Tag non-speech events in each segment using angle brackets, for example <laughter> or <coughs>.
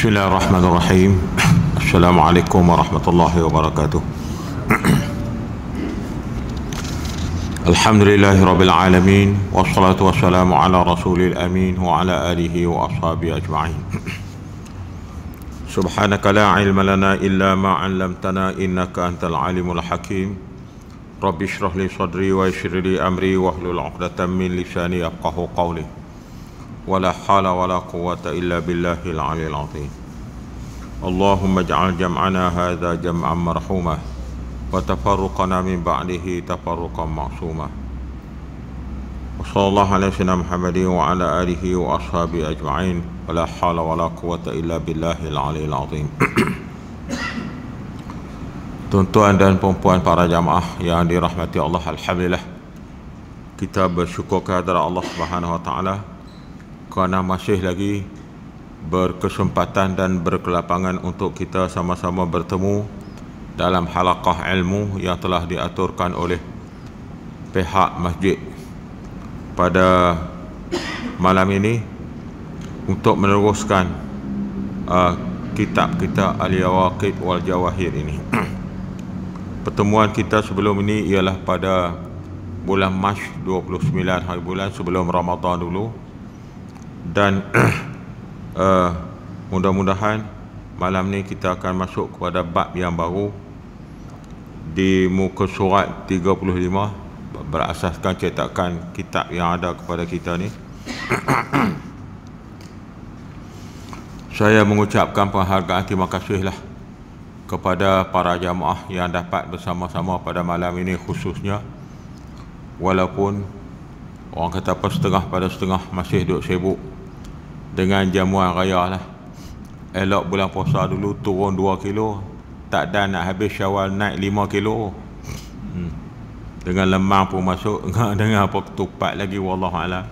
بسم الله الرحمن الرحيم السلام عليكم ورحمة الله وبركاته الحمد لله رب العالمين والصلاة والسلام على رسول الأمين وعلى آله وأصحابه أجمعين سبحانك لا علم لنا إلا ما علمتنا إنك أنت العليم الحكيم رب اشرح لي صدري ويسر لي أمري واحلل عقدة من لساني يفقه قولي ولا حول ولا قوة إلا بالله العلي العظيم اللهم اجعل جمعنا هذا جمعا مرحومة وتفرقنا من بعده تفرقا معصومة وصلى الله على سيدنا محمد وعلى آله وأصحابه أجمعين ولا حول ولا قوة إلا بالله العلي العظيم <clears throat> Tuan-tuan dan puan-puan para jamaah yang dirahmati Allah Alhamdulillah Kita bersyukur kehadrat Allah Subhanahu Wa Ta'ala kerana masih lagi berkesempatan dan berkelapangan untuk kita sama-sama bertemu dalam halakah ilmu yang telah diaturkan oleh pihak masjid pada malam ini untuk meneruskan uh, kitab kita Al-Yawakid Wal-Jawahir ini. <clears throat> Pertemuan kita sebelum ini ialah pada bulan Mac 29 hari bulan sebelum Ramadan dulu dan uh, <clears throat> mudah-mudahan malam ni kita akan masuk kepada bab yang baru di muka surat 35 berasaskan cetakan kitab yang ada kepada kita ni <clears throat> saya mengucapkan penghargaan terima kasihlah kepada para jamaah yang dapat bersama-sama pada malam ini khususnya walaupun Orang kata apa setengah pada setengah masih duduk sibuk dengan jamuan raya lah. Elok bulan puasa dulu turun 2 kilo. Tak dah nak habis syawal naik 5 kilo. Hmm. Dengan lemah pun masuk <laughs> dengan apa ketupat lagi wallahu alam.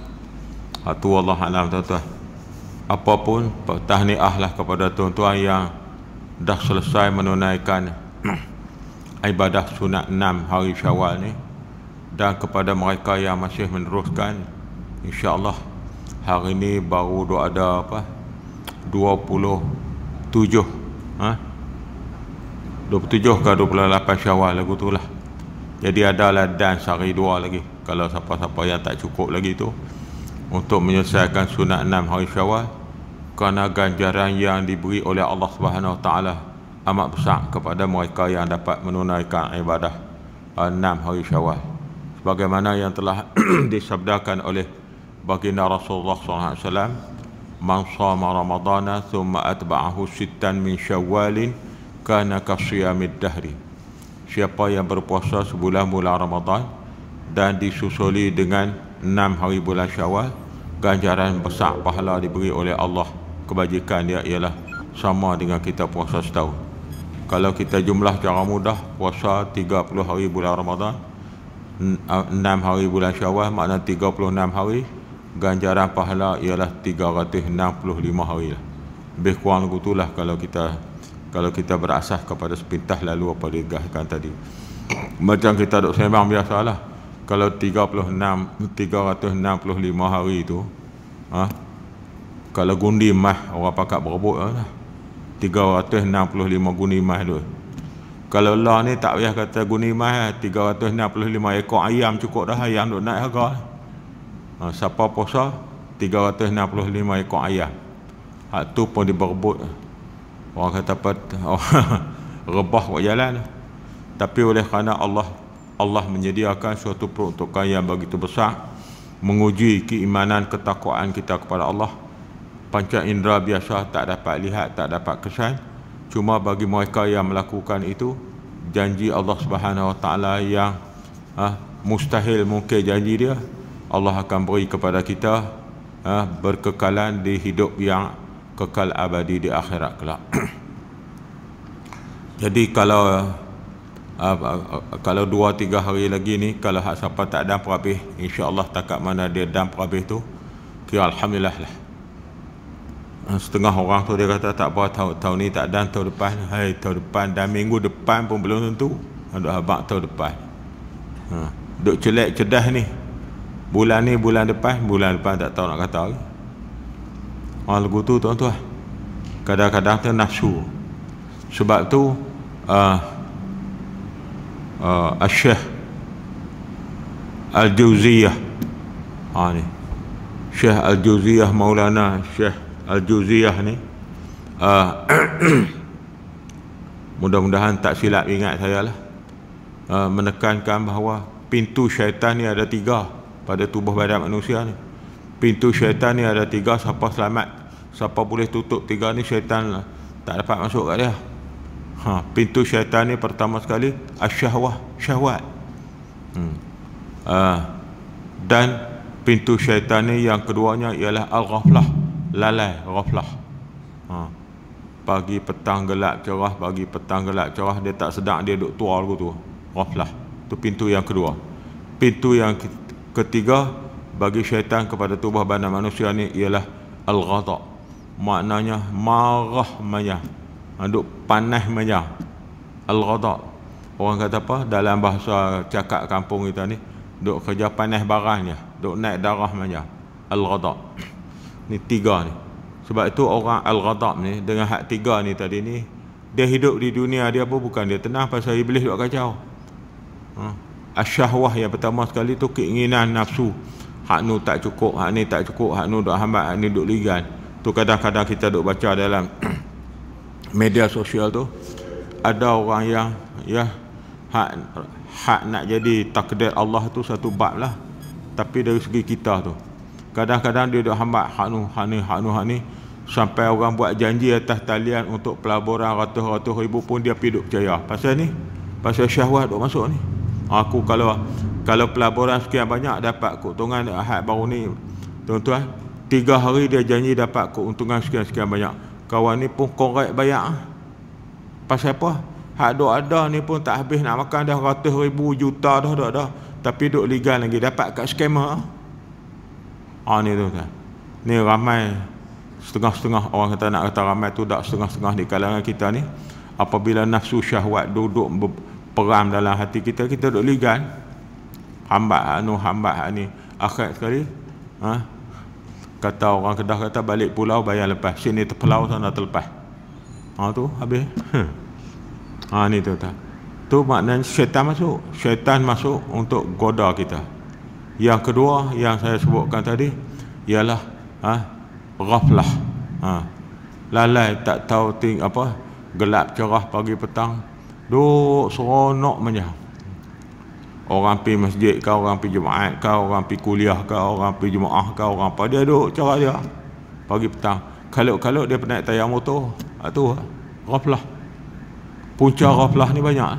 Atu ha, wallahu alam tuan-tuan. Apapun tahniah lah kepada tuan-tuan yang dah selesai menunaikan <clears throat> ibadah sunat 6 hari syawal ni dan kepada mereka yang masih meneruskan insya Allah, hari ini baru dah ada apa 27 ha 27 ke 28 Syawal lagu tu lah jadi adalah dan sehari dua lagi kalau siapa-siapa yang tak cukup lagi tu untuk menyelesaikan sunat enam hari Syawal kerana ganjaran yang diberi oleh Allah Subhanahu Wa taala amat besar kepada mereka yang dapat menunaikan ibadah eh, enam hari Syawal sebagaimana yang telah <clears throat> disabdakan oleh baginda Rasulullah SAW man sama ramadana thumma atba'ahu sittan min syawalin kana ka siyamid dahri siapa yang berpuasa sebulan bulan Ramadan dan disusuli dengan enam hari bulan syawal ganjaran besar pahala diberi oleh Allah kebajikan dia ialah sama dengan kita puasa setahun kalau kita jumlah secara mudah puasa 30 hari bulan Ramadan 6 hari bulan syawal makna 36 hari ganjaran pahala ialah 365 hari lah. lebih kurang lagu tu lah kalau kita kalau kita berasah kepada sepintas lalu apa digahkan tadi macam kita dok sembang biasalah kalau 36 365 hari itu, ha? kalau gundi mah orang pakat berebut lah 365 gundi mah tu kalau lah ni tak payah kata guni mah eh. 365 ekor ayam cukup dah ayam duk naik harga. Ha, siapa puasa 365 ekor ayam. Hak tu pun diberebut. Orang kata apa? Oh, <laughs> rebah kat jalan. Tapi oleh kerana Allah Allah menyediakan suatu peruntukan yang begitu besar menguji keimanan ketakwaan kita kepada Allah. Panca indera biasa tak dapat lihat, tak dapat kesan cuma bagi mereka yang melakukan itu janji Allah Subhanahu Wa Taala yang ha, mustahil mungkin janji dia Allah akan beri kepada kita ha, berkekalan di hidup yang kekal abadi di akhirat kelak. <clears throat> Jadi kalau ha, ha, ha, kalau dua tiga hari lagi ni kalau hak siapa tak ada perapih insya-Allah takat mana dia dan perapih tu kira alhamdulillah lah. Ah, setengah orang tu dia kata tak apa tahun, tahun ni tak ada tahun depan hai tahun depan dan minggu depan pun belum tentu ada habaq tahun depan ha duk celak cedah ni bulan ni bulan depan bulan depan tak tahu nak kata lagi orang lagu tu tuan-tuan kadang-kadang tu nafsu sebab tu uh, uh, Asyikh Al-Jawziyah ha, ni Syekh Al-Jawziyah Maulana Syekh Al-Juziyah ni uh, <clears throat> Mudah-mudahan tak silap ingat saya lah uh, Menekankan bahawa Pintu syaitan ni ada tiga Pada tubuh badan manusia ni Pintu syaitan ni ada tiga Siapa selamat Siapa boleh tutup tiga ni syaitan lah Tak dapat masuk kat dia ha, Pintu syaitan ni pertama sekali Asyahwah Syahwat hmm. uh, Dan Pintu syaitan ni yang keduanya ialah Al-Ghaflah lalai, ghaflah. Ha. Pagi petang gelap cerah, pagi petang gelap cerah, dia tak sedar dia duk tua lagu tu. Ghaflah. Tu pintu yang kedua. Pintu yang ketiga bagi syaitan kepada tubuh badan manusia ni ialah al-ghadab. Maknanya marah maya. Ha, duk panas maya. Al-ghadab. Orang kata apa? Dalam bahasa cakap kampung kita ni, duk kerja panas barangnya, duk naik darah maya. Al-ghadab ni tiga ni sebab itu orang Al-Ghadab ni dengan hak tiga ni tadi ni dia hidup di dunia dia apa bukan dia tenang pasal iblis duk kacau ha. asyahwah yang pertama sekali tu keinginan nafsu hak nu tak cukup hak ni tak cukup hak nu duk hambat hak ni duk ligan tu kadang-kadang kita duk baca dalam <clears throat> media sosial tu ada orang yang ya hak hak nak jadi takdir Allah tu satu bab lah tapi dari segi kita tu Kadang-kadang dia dah hambat hak nu, hak ni, hak nu, hak ni. Sampai orang buat janji atas talian untuk pelaburan ratus-ratus ribu pun dia pergi duk percaya. Pasal ni? Pasal syahwat duk masuk ni. Aku kalau kalau pelaburan sekian banyak dapat keuntungan ahad baru ni. Tuan-tuan, tiga hari dia janji dapat keuntungan sekian-sekian banyak. Kawan ni pun korek bayar. Pasal apa? Hak duk ada ni pun tak habis nak makan dah ratus ribu juta dah dah dah. Tapi duk legal lagi dapat kat skamer. Ah ni tu kan. Ni ramai setengah-setengah orang kata nak kata ramai tu tak setengah-setengah di kalangan kita ni apabila nafsu syahwat duduk peram dalam hati kita kita duduk ligan hamba anu hamba ni akhir sekali ha? kata orang kedah kata balik pulau bayar lepas sini terpelau sana terlepas ha tu habis <laughs> ha ni tu tak tu maknanya syaitan masuk syaitan masuk untuk goda kita yang kedua yang saya sebutkan tadi ialah ha, raflah. Ha, lalai tak tahu ting apa gelap cerah pagi petang duk seronok manja orang pergi masjid kau orang pergi jumaat kau orang pergi kuliah kau orang pergi jumaah kau orang apa dia duk cerah dia pagi petang kalau-kalau dia penat tayar motor ha, tu raflah ha, punca raflah ni banyak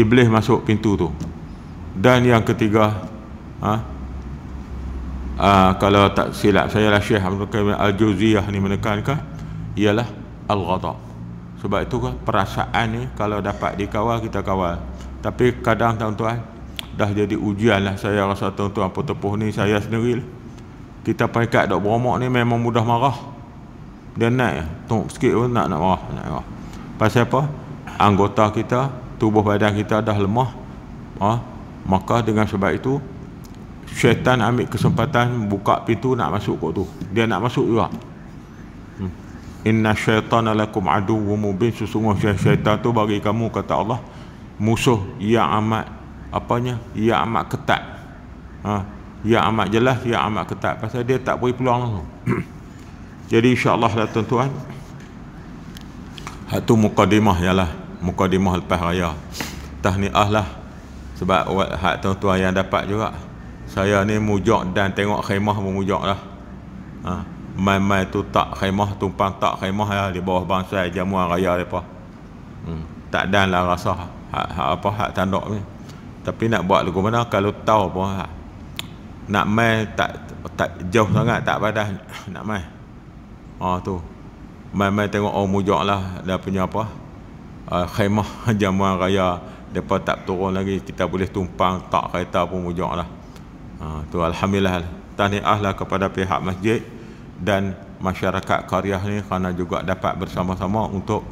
iblis masuk pintu tu dan yang ketiga ha? ha kalau tak silap saya lah Syekh Abdul Qayyim Al-Juziyah ni menekankan ialah Al-Ghadab sebab itu perasaan ni kalau dapat dikawal kita kawal tapi kadang tuan-tuan dah jadi ujian lah saya rasa tuan-tuan putepuh ni saya sendiri lah. kita pakai pekat dok beromok ni memang mudah marah dia naik tengok sikit pun nak nak marah nak marah pasal apa anggota kita tubuh badan kita dah lemah ha? maka dengan sebab itu syaitan ambil kesempatan buka pintu nak masuk kot tu dia nak masuk juga hmm. inna syaitana lakum aduwwum mubin sesungguhnya syaitan tu bagi kamu kata Allah musuh ia amat apanya yang amat ketat ha ia amat jelas ia amat ketat pasal dia tak boleh pulang langsung <clears throat> jadi insyaallah lah tuan-tuan hak tu mukadimah ialah mukadimah lepas raya tahniah lah sebab hak tuan-tuan yang dapat juga saya ni mujok dan tengok khaymah pun mujak lah ha. mai-mai tu tak khaymah tumpang tak khaymah lah di bawah bangsa jamuan raya mereka hmm. tak dan lah rasa hak, hak apa hak tanduk ni tapi nak buat lagu mana kalau tahu pun hak. nak mai tak tak jauh sangat tak padah <coughs> nak mai ha tu mai-mai tengok oh mujok lah dah punya apa uh, khaimah <laughs> jamuan raya depa tak turun lagi kita boleh tumpang tak kereta pun mujoklah. Ha uh, tu alhamdulillah. Tahniahlah kepada pihak masjid dan masyarakat karya ni kerana juga dapat bersama-sama untuk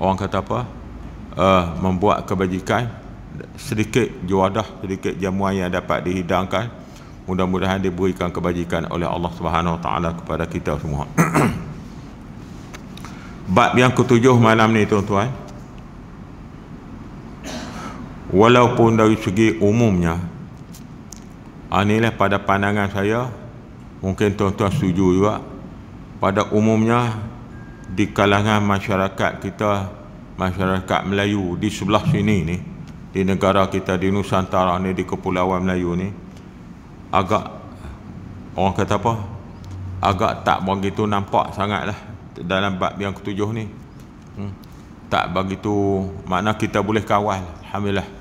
orang kata apa? Uh, membuat kebajikan sedikit juadah sedikit jamuan yang dapat dihidangkan mudah-mudahan diberikan kebajikan oleh Allah Subhanahu Wa Taala kepada kita semua. <clears throat> Bab yang ketujuh malam ni tuan-tuan walaupun dari segi umumnya inilah ah, pada pandangan saya mungkin tuan-tuan setuju juga pada umumnya di kalangan masyarakat kita masyarakat Melayu di sebelah sini ni di negara kita di Nusantara ni di Kepulauan Melayu ni agak orang kata apa agak tak begitu nampak sangat lah dalam bab yang ketujuh ni hmm. tak begitu makna kita boleh kawal Alhamdulillah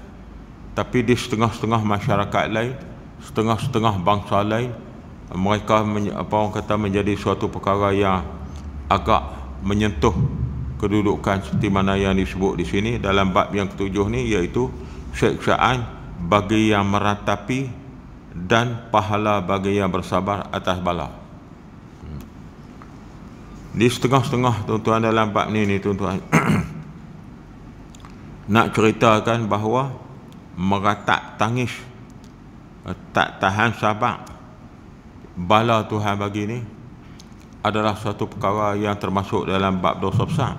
tapi di setengah-setengah masyarakat lain, setengah-setengah bangsa lain, mereka apa orang kata menjadi suatu perkara yang agak menyentuh kedudukan seperti mana yang disebut di sini dalam bab yang ketujuh ni iaitu seksaan bagi yang meratapi dan pahala bagi yang bersabar atas bala. Hmm. Di setengah-setengah tuan-tuan dalam bab ni ni tuan-tuan <clears throat> nak ceritakan bahawa meratap tangis eh, tak tahan sabar bala Tuhan bagi ni adalah satu perkara yang termasuk dalam bab dosa besar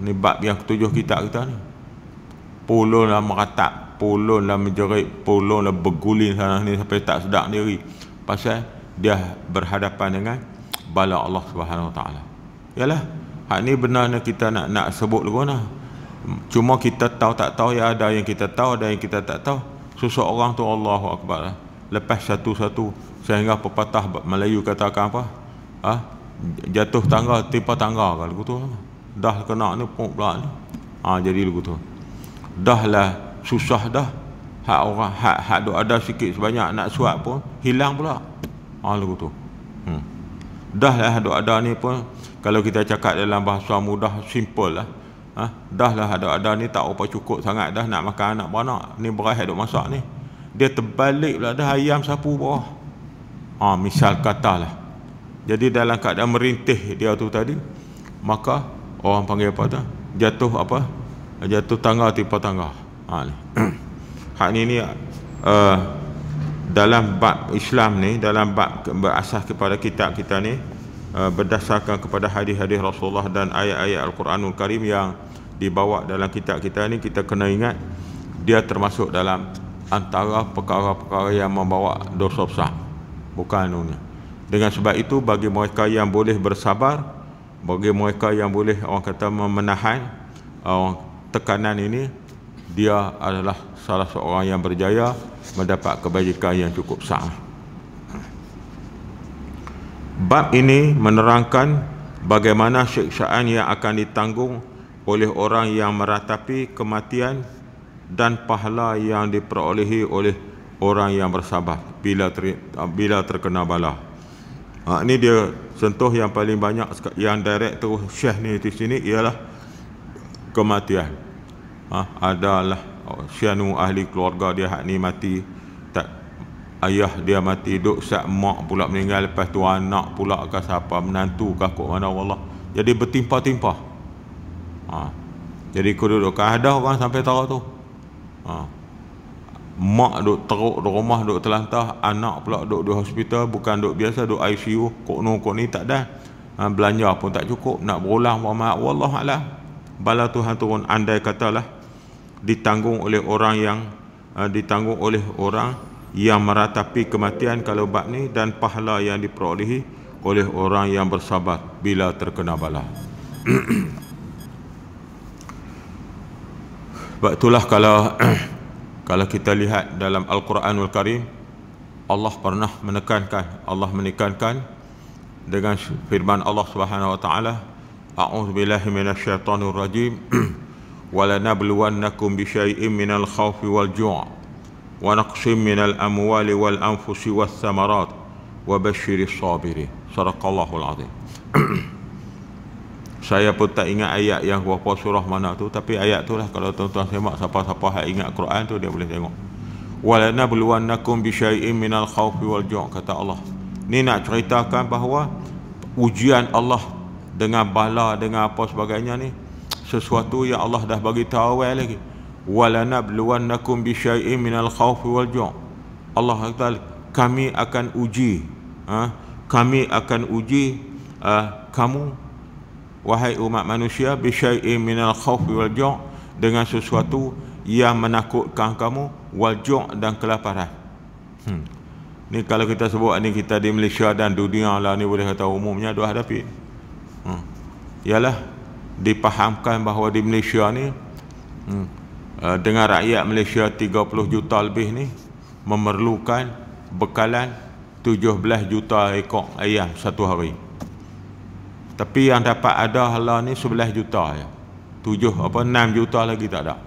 ni bab yang ketujuh kita kita ni lah pulunlah meratap pulunlah menjerit lah berguling sana ni sampai tak sedar diri pasal dia berhadapan dengan bala Allah Subhanahu Wa Taala. Yalah, hak ni benar kita nak nak sebut dulu nah. Cuma kita tahu tak tahu ya ada yang kita tahu ada yang kita tak tahu. Susah orang tu Allahu akbar. Eh. Lepas satu-satu sehingga pepatah Melayu katakan apa? Ha? Jatuh tangga tipa tangga kalau gitu. Dah kena ni pun pula ni. Ha, jadi lagu tu. dah lah susah dah. Hak orang hak hak duk ada sikit sebanyak nak suap pun hilang pula. Ha lagu tu. Hmm. lah duk ada ni pun kalau kita cakap dalam bahasa mudah simple lah ha? dah lah ada-ada ni tak apa cukup sangat dah nak makan anak beranak ni beras yang duk masak ni dia terbalik pula dah ayam sapu bawah ha, misal kata lah jadi dalam keadaan merintih dia tu tadi maka orang panggil apa tu jatuh apa jatuh tangga tipa tangga ha, ni. <coughs> hak ni ni uh, dalam bab Islam ni dalam bab berasas kepada kita kita ni eh, berdasarkan kepada hadis-hadis Rasulullah dan ayat-ayat Al-Quranul Karim yang dibawa dalam kitab kita ni kita kena ingat dia termasuk dalam antara perkara-perkara yang membawa dosa besar bukan dunia dengan sebab itu bagi mereka yang boleh bersabar bagi mereka yang boleh orang kata menahan uh, tekanan ini dia adalah salah seorang yang berjaya mendapat kebajikan yang cukup besar bab ini menerangkan bagaimana syiksaan yang akan ditanggung oleh orang yang meratapi kematian dan pahala yang diperolehi oleh orang yang bersabar bila ter, bila terkena bala. Ha, ini dia sentuh yang paling banyak yang direct tu Syekh ni di sini ialah kematian. Ha, adalah oh, Syianu ahli keluarga dia hak ni mati tak ayah dia mati duk sat mak pula meninggal lepas tu anak pula ke siapa menantu ke kok mana Allah. Jadi bertimpa-timpa ha. jadi aku duduk kahdah orang sampai tarak tu ha. mak duduk teruk di rumah duduk terlantah anak pula duduk di hospital bukan duduk biasa duduk ICU kokno kok ni tak dah ha. belanja pun tak cukup nak berulang wa wallah alam bala Tuhan turun andai katalah ditanggung oleh orang yang uh, ditanggung oleh orang yang meratapi kematian kalau bab ni dan pahala yang diperolehi oleh orang yang bersabar bila terkena bala. <clears throat> Sebab itulah kalau <clears throat> kalau kita lihat dalam Al-Quranul Karim Allah pernah menekankan Allah menekankan dengan firman Allah Subhanahu wa taala A'udzu billahi minasyaitonir rajim <clears throat> wa lanabluwannakum bi syai'in minal khawfi wal ju' wa naqsim minal amwali wal anfusi was samarat wa basyiris sabirin. Surah Allahul Azim. <clears throat> saya pun tak ingat ayat yang berapa surah mana tu tapi ayat tu lah kalau tuan-tuan semak siapa-siapa yang ingat Quran tu dia boleh tengok walana bluwannakum bisyai'in minal khawfi wal ju' kata Allah ni nak ceritakan bahawa ujian Allah dengan bala dengan apa sebagainya ni sesuatu yang Allah dah bagi tahu awal lagi walana bluwannakum bisyai'in minal khawfi wal ju' Allah kata kami akan uji ha? kami akan uji uh, kamu wahai umat manusia bisyai'in minal khauf wal ju' dengan sesuatu yang menakutkan kamu wal ju' dan kelaparan. Hmm. Ni kalau kita sebut ni kita di Malaysia dan dunia lah ni boleh kata umumnya dua hadapi. Hmm. Ialah dipahamkan bahawa di Malaysia ni hmm, eh, dengan rakyat Malaysia 30 juta lebih ni memerlukan bekalan 17 juta ekor ayam satu hari. Tapi yang dapat ada hala ni 11 juta je. 7 apa 6 juta lagi tak ada.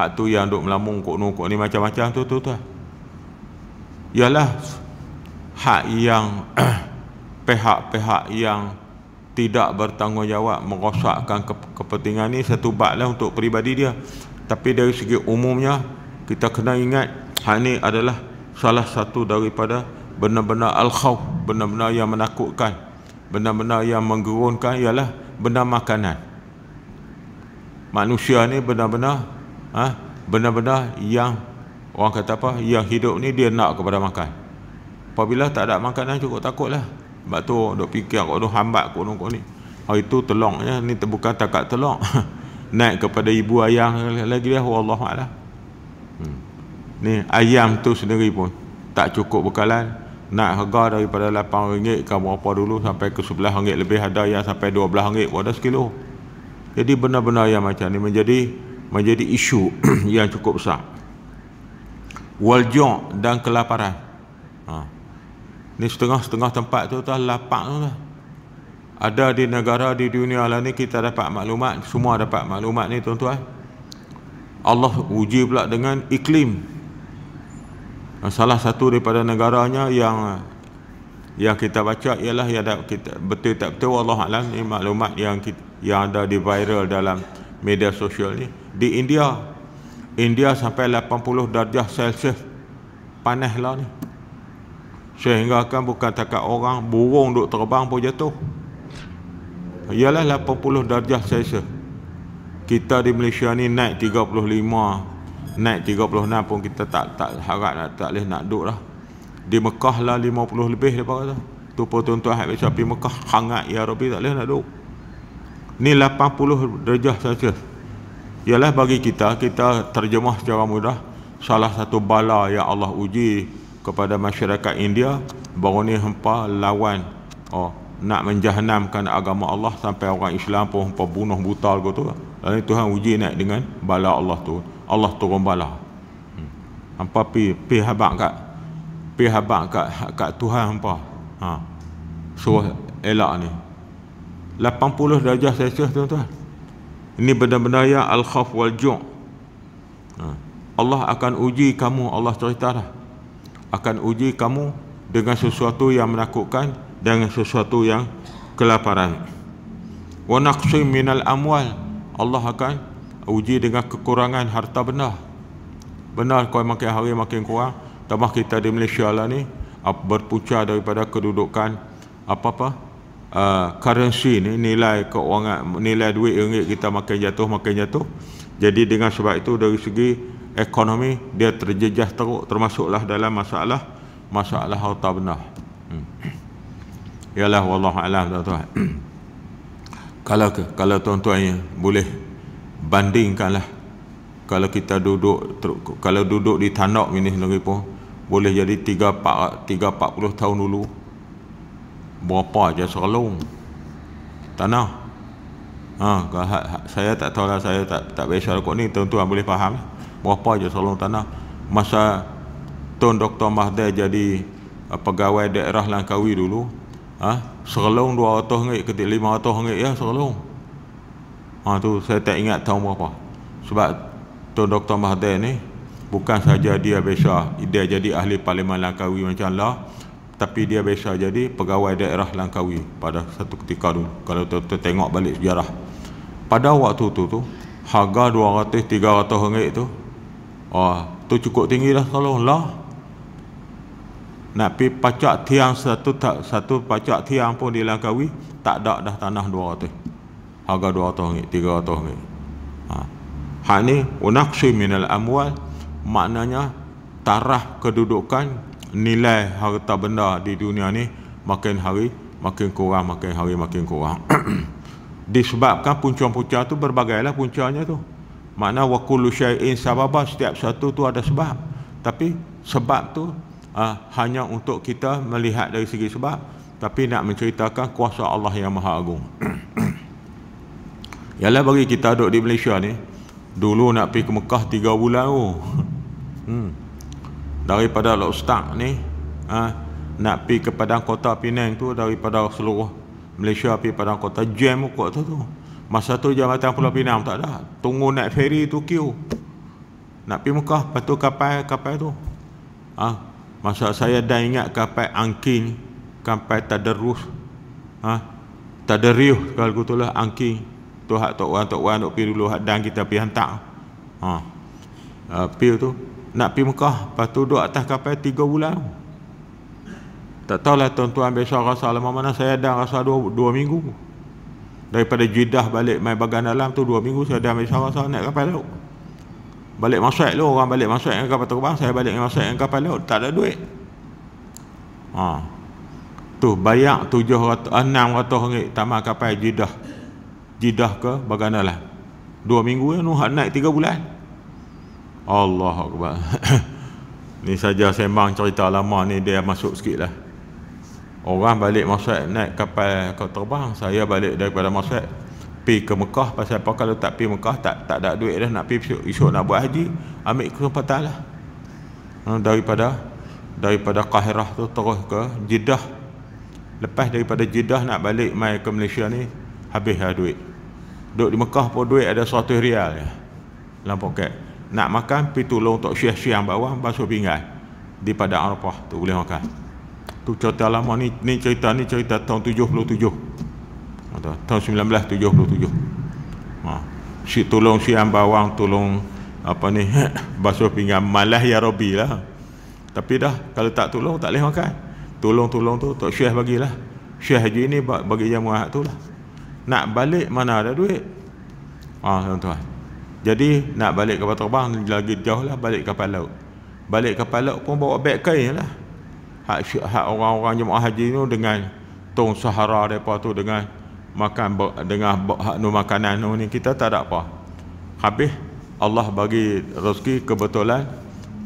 Hak tu yang duk melamung kok nu ni macam-macam tu tu tu. Ialah hak yang <clears throat> pihak-pihak yang tidak bertanggungjawab merosakkan ke kepentingan ni satu baklah untuk peribadi dia. Tapi dari segi umumnya kita kena ingat hak ni adalah salah satu daripada benar-benar al-khawf, benar-benar yang menakutkan benda-benda yang menggerunkan ialah benda makanan manusia ni benda-benda ha, benda-benda yang orang kata apa yang hidup ni dia nak kepada makan apabila tak ada makanan cukup takutlah sebab tu dok fikir kau dok hambat kau kau ni hari tu telong ya. ni bukan takat telong <laughs> naik kepada ibu ayam lagi dia Allah Allah hmm. ni ayam tu sendiri pun tak cukup bekalan nak harga daripada 8 ringgit ke berapa dulu sampai ke 11 ringgit lebih ada yang sampai 12 ringgit pada sekilo jadi benda-benda yang macam ni menjadi menjadi isu <clears throat> yang cukup besar Waljong dan kelaparan ha. ni setengah-setengah tempat tu tu lapak tu lah ada di negara di dunia lah ni kita dapat maklumat semua dapat maklumat ni tuan-tuan Allah uji pula dengan iklim salah satu daripada negaranya yang yang kita baca ialah yang tak, kita betul tak betul Allah alam ni maklumat yang kita, yang ada di viral dalam media sosial ni di India India sampai 80 darjah Celsius panas lah ni sehingga kan bukan takat orang burung duk terbang pun jatuh ialah 80 darjah Celsius kita di Malaysia ni naik 35 naik 36 pun kita tak tak harap nak lah, tak leh nak duduk lah. Di Mekah lah 50 lebih depa kata. Tu pun tuan-tuan hak besok pergi Mekah hangat ya Rabbi tak leh nak duduk. Ni 80 derajat saja. Ialah bagi kita kita terjemah secara mudah salah satu bala yang Allah uji kepada masyarakat India baru ni hempa lawan oh nak menjahanamkan agama Allah sampai orang Islam pun hempa bunuh buta gitu. Lalu Tuhan uji nak dengan bala Allah tu. Allah turun bala. Hmm. Hampa pi pi habaq kat pi habaq kat kat Tuhan hampa. Ha. Suruh elak ni. 80 darjah Celsius tuan-tuan. Ini benda-benda yang al-khaf wal ju'. Ha. Allah akan uji kamu, Allah cerita dah. Akan uji kamu dengan sesuatu yang menakutkan dengan sesuatu yang kelaparan. Wa naqsi minal amwal. Allah akan uji dengan kekurangan harta benda. Benar kau makin hari makin kurang, tambah kita di Malaysia lah ni berpucar daripada kedudukan apa-apa uh, currency ni nilai keuangan nilai duit ringgit kita makin jatuh makin jatuh. Jadi dengan sebab itu dari segi ekonomi dia terjejas teruk termasuklah dalam masalah masalah harta benda. Hmm. Ialah wallahu alam tuan-tuan. <clears throat> kalau kalau tuan-tuan boleh bandingkanlah kalau kita duduk kalau duduk di Tanah ini Negeri pun boleh jadi 3 4 40 tahun dulu berapa aja serlong tanah ha ha saya tak tahu lah saya tak tak biasa kok ni tentu tuan boleh faham berapa aja serlong tanah masa Tun Dr. Mahdi jadi eh, pegawai daerah Langkawi dulu ha serlong 200 ringgit ke 500 ringgit ya serlong Ha tu saya tak ingat tahun berapa. Sebab tu Dr. Mahathir ni bukan saja dia biasa dia jadi ahli parlimen Langkawi macam lah tapi dia biasa jadi pegawai daerah Langkawi pada satu ketika dulu kalau tu tuan tengok balik sejarah pada waktu tu tu harga 200 300 ringgit tu oh tu cukup tinggi dah kalau lah nak pi pacak tiang satu tak satu pacak tiang pun di Langkawi tak ada dah tanah dua 200 harga 200 ringgit 300 ringgit ha. hak ni unaksi minal amwal maknanya taraf kedudukan nilai harta benda di dunia ni makin hari makin kurang makin hari makin kurang <clears throat> disebabkan punca-punca tu berbagailah puncanya tu makna wa kullu syai'in sababa setiap satu tu ada sebab tapi sebab tu uh, hanya untuk kita melihat dari segi sebab tapi nak menceritakan kuasa Allah yang maha agung <clears throat> Yalah bagi kita duduk di Malaysia ni Dulu nak pergi ke Mekah 3 bulan tu oh. hmm. Daripada Lostak ni ha, Nak pergi ke Padang Kota Penang tu Daripada seluruh Malaysia pergi Padang Kota Jam kot tu, tu Masa tu jambatan Pulau Pinang tak ada Tunggu naik feri tu queue Nak pergi Mekah Lepas tu kapal, kapal tu ha, Masa saya dah ingat kapal angkin Kapal tak ada rus ha, Tak ada riuh kalau gitu lah angkin tu hak tok wan tok wan nak pi dulu hak dan kita pi hantar ha uh, pi tu nak pi Mekah lepas tu duduk atas kapal 3 bulan tak tahulah tuan-tuan biasa rasa lama mana saya dah rasa 2, 2 minggu daripada Jidah balik main bagan dalam tu 2 minggu saya dah biasa rasa naik kapal laut balik masuk lu orang balik masuk dengan kapal terbang saya balik masuk dengan kapal laut tak ada duit ha tu bayar 700 600 ringgit tambah kapal Jidah Jidah ke bagaimana lah? Dua minggu ya Nuh naik tiga bulan Allah Akbar <coughs> Ni saja sembang cerita lama ni Dia masuk sikit lah Orang balik masuk naik kapal kau terbang Saya balik daripada masuk pi ke Mekah pasal apa kalau tak pi Mekah tak tak ada duit dah nak pi esok, esok nak buat haji ambil kesempatan lah ha, daripada daripada Kahirah tu terus ke Jeddah lepas daripada Jeddah nak balik mai ke Malaysia ni habis lah duit Duduk di Mekah pun duit ada 100 rial je. Dalam poket. Nak makan, pi tolong untuk syiah-syiah bawah, basuh pinggan. Di Padang Arafah tu boleh makan. Tu cerita lama ni, ni cerita ni cerita tahun 77. Atau, tahun 1977. Ha. Si tolong siang bawang, tolong apa ni, <laughs> basuh pinggan malah ya Rabbi lah. Tapi dah, kalau tak tolong, tak boleh makan. Tolong-tolong tu, Tok Syekh bagilah. Syekh Haji ni bagi jamuah tu lah nak balik mana ada duit ah tuan-tuan jadi nak balik kapal terbang lagi jauh lah balik kapal laut balik kapal laut pun bawa beg kain lah hak, hak orang-orang jemaah haji tu dengan tong sahara mereka tu dengan makan dengan hak nu makanan tu ni kita tak ada apa habis Allah bagi rezeki kebetulan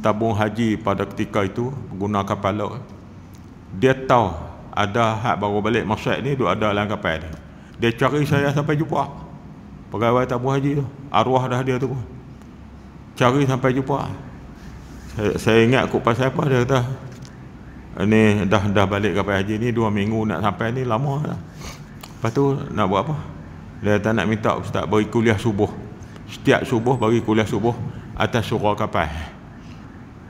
tabung haji pada ketika itu guna kapal laut dia tahu ada hak baru balik masyarakat ni duk ada dalam kapal dia dia cari saya sampai jumpa Pegawai tak tabung haji tu Arwah dah dia tu Cari sampai jumpa Saya, saya ingat kot pasal apa dia kata ini dah dah balik kapal haji ni Dua minggu nak sampai ni lama lah Lepas tu nak buat apa Dia tak nak minta ustaz bagi kuliah subuh Setiap subuh bagi kuliah subuh Atas surah kapal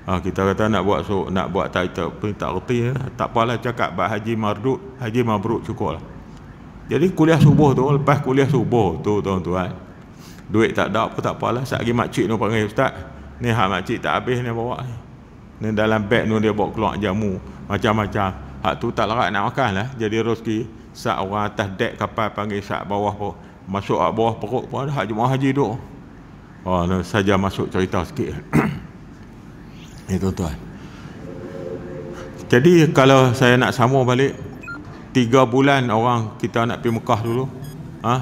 ha, Kita kata nak buat so, Nak buat tak, perintah ya. tak, tak, tak, tak, tak, tak, tak, tak, tak, tak, tak, tak, jadi kuliah subuh tu, lepas kuliah subuh tu tuan-tuan. Duit tak ada apa tak apalah. Sat lagi cik tu panggil ustaz. Ni hak makcik tak habis ni bawa ni. Ni dalam beg tu dia bawa keluar jamu. Macam-macam. Hak tu tak larat nak makan lah. Jadi rezeki. Sat orang atas dek kapal panggil sat bawah pun. Masuk kat bawah perut pun ada hak jemaah haji duk. Oh, ni saja masuk cerita sikit. <coughs> ni tuan-tuan. Jadi kalau saya nak sama balik tiga bulan orang kita nak pergi Mekah dulu ha?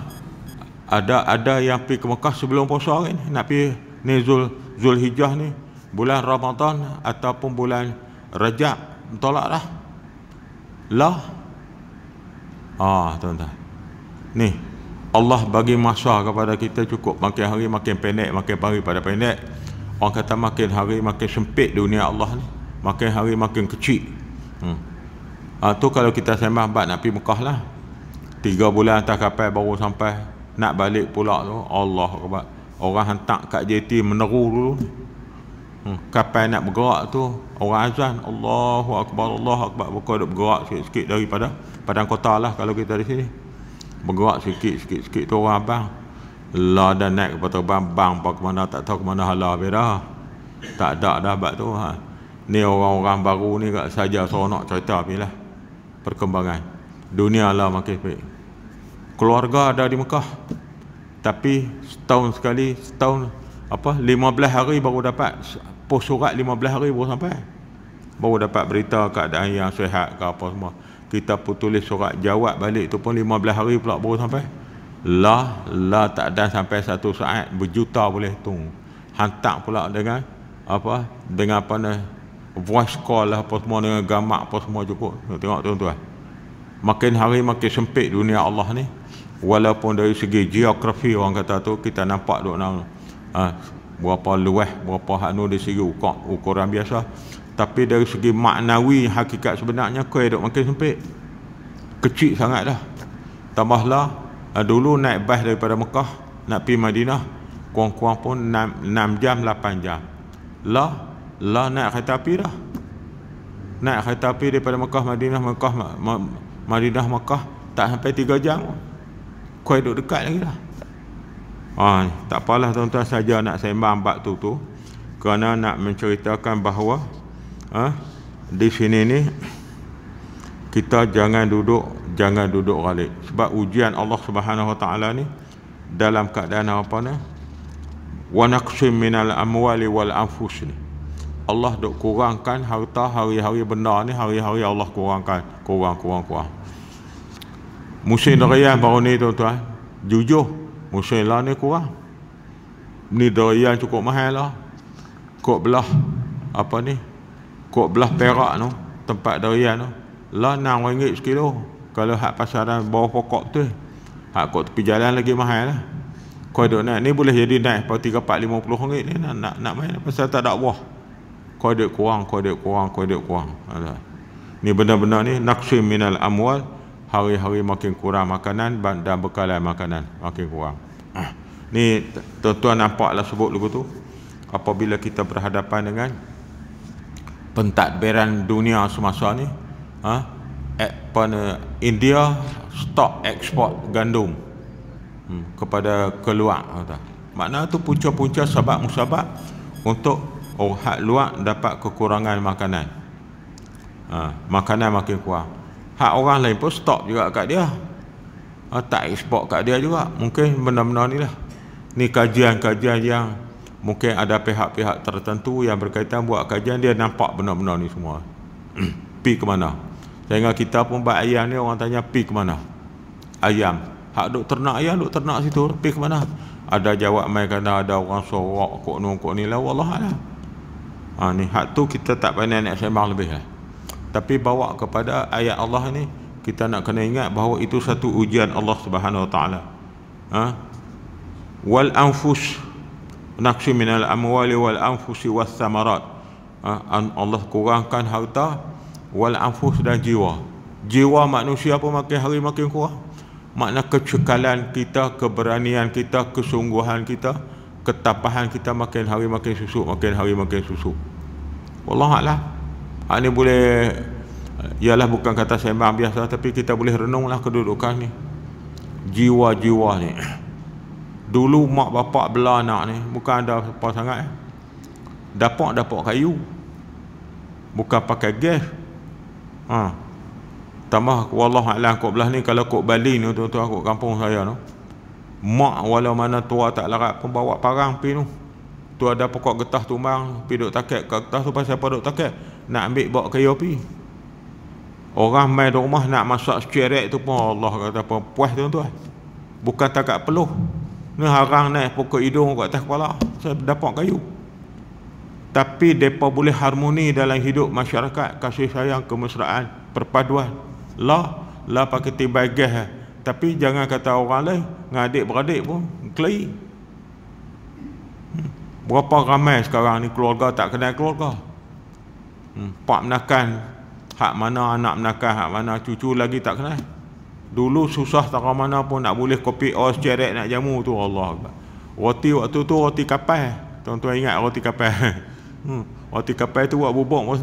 ada ada yang pergi ke Mekah sebelum puasa kan nak pergi ni Zul, Zul Hijjah ni bulan Ramadan ataupun bulan Rajab tolak lah lah ah tuan-tuan ni Allah bagi masa kepada kita cukup makin hari makin pendek makin hari pada pendek orang kata makin hari makin sempit dunia Allah ni makin hari makin kecil hmm. Ha, tu kalau kita sembah bat nak pergi Mekah lah. Tiga bulan tak kapal baru sampai. Nak balik pula tu. Allah kebat. Orang hantar kat JT meneru dulu. Hmm, kapal nak bergerak tu. Orang azan. Allahu Akbar. Allahu Akbar. Bukan duk bergerak sikit-sikit daripada padang kota lah kalau kita di sini. Bergerak sikit-sikit-sikit tu orang abang. La dan naik ke terbang bang pak ke mana tak tahu ke mana halah beda. Tak ada dah bab tu ha. Ni orang-orang baru ni kat saja seronok cerita pilah. lah perkembangan dunia lah makin baik keluarga ada di Mekah tapi setahun sekali setahun apa 15 hari baru dapat pos surat 15 hari baru sampai baru dapat berita keadaan yang sihat ke apa semua kita pun tulis surat jawab balik tu pun 15 hari pula baru sampai lah lah tak ada sampai satu saat berjuta boleh tu hantar pula dengan apa dengan apa ni voice call lah apa semua dengan gamak apa semua cukup tengok tuan-tuan makin hari makin sempit dunia Allah ni walaupun dari segi geografi orang kata tu kita nampak duk nak ha, berapa luas berapa hak nu dari segi ukur, ukuran biasa tapi dari segi maknawi hakikat sebenarnya kau duk makin sempit kecil sangat dah tambahlah ha, dulu naik bas daripada Mekah nak pergi Madinah kurang-kurang pun 6, 6 jam 8 jam lah lah naik kereta api dah naik kereta api daripada Mekah Madinah Mekah Madinah Mekah tak sampai 3 jam kuai duduk dekat lagi lah. Ah, tak apalah tuan-tuan saja nak sembang bab tu tu kerana nak menceritakan bahawa eh, di sini ni kita jangan duduk jangan duduk ralik sebab ujian Allah Subhanahu Wa Taala ni dalam keadaan apa ni wa naqsim minal amwali wal anfus ni Allah dok kurangkan harta hari-hari benda ni hari-hari Allah kurangkan kurang kurang kurang musim hmm. darian baru ni tuan-tuan jujur musim lah ni kurang ni darian cukup mahal lah kot belah apa ni kot belah perak tu tempat darian tu lah RM6 sekilo kalau hak pasaran bawah pokok tu hak kot tepi jalan lagi mahal lah kau duk naik ni boleh jadi naik 3-4-50 ringgit ni nak, nak, nak main pasal tak ada buah ada kurang, kau ada kurang, kau ada kurang. Ada. Ni benar-benar ni naqsim minal amwal, hari-hari makin kurang makanan dan bekalan makanan makin kurang. Ah. Ni tuan-tuan nampaklah sebut lagu tu. Apabila kita berhadapan dengan pentadbiran dunia semasa ni, ha, pada eh, India stop ekspor gandum hmm, kepada keluar kata. Makna tu punca-punca sebab musabak untuk oh hak luar dapat kekurangan makanan ha, makanan makin kuat. hak orang lain pun stop juga kat dia ha, tak ekspor kat dia juga mungkin benar-benar ni lah ni kajian-kajian yang mungkin ada pihak-pihak tertentu yang berkaitan buat kajian dia nampak benar-benar ni semua <clears throat> pi ke mana sehingga kita pun buat ayam ni orang tanya pi ke mana ayam hak duk ternak ayam duk ternak situ pi ke mana ada jawab mai kena ada orang sorok kok nun kok ni lah wallah lah ha, ni hak tu kita tak pandai nak sembang lebih lah. tapi bawa kepada ayat Allah ni kita nak kena ingat bahawa itu satu ujian Allah Subhanahu Wa Taala ha? wal anfus min al amwali wal anfusi was samarat ha? Allah kurangkan harta wal anfus dan jiwa jiwa manusia pun makin hari makin kurang makna kecekalan kita keberanian kita kesungguhan kita ketapahan kita makin hari makin susuk makin hari makin susuk Allah lah ha, ini boleh ialah bukan kata sembang biasa tapi kita boleh renunglah kedudukan ni jiwa-jiwa ni dulu mak bapak bela anak ni bukan ada apa sangat eh. dapak-dapak kayu bukan pakai gas ha tambah wallahualam kok belah ni kalau kok Bali ni tu tu aku kampung saya ni no mak walau mana tua tak larat pun bawa parang pi tu tu ada pokok getah tumbang pi duk takat kat getah tu pasal apa duk takat nak ambil bawa kayu pi orang main di rumah nak masak secerek tu pun Allah kata apa puas tu tuan bukan takat peluh ni harang naik pokok hidung kat atas kepala saya dapat kayu tapi mereka boleh harmoni dalam hidup masyarakat kasih sayang kemesraan perpaduan lah lah pakai tiba gas eh. Tapi jangan kata orang lain Dengan adik-beradik pun Kelahi hmm. Berapa ramai sekarang ni keluarga tak kenal keluarga hmm. Pak menakan Hak mana anak menakan Hak mana cucu lagi tak kenal Dulu susah tak mana pun Nak boleh kopi os ceret nak jamu tu Allah Roti waktu tu roti kapal Tuan-tuan ingat roti kapal <laughs> hmm. Roti kapal tu buat bubuk pun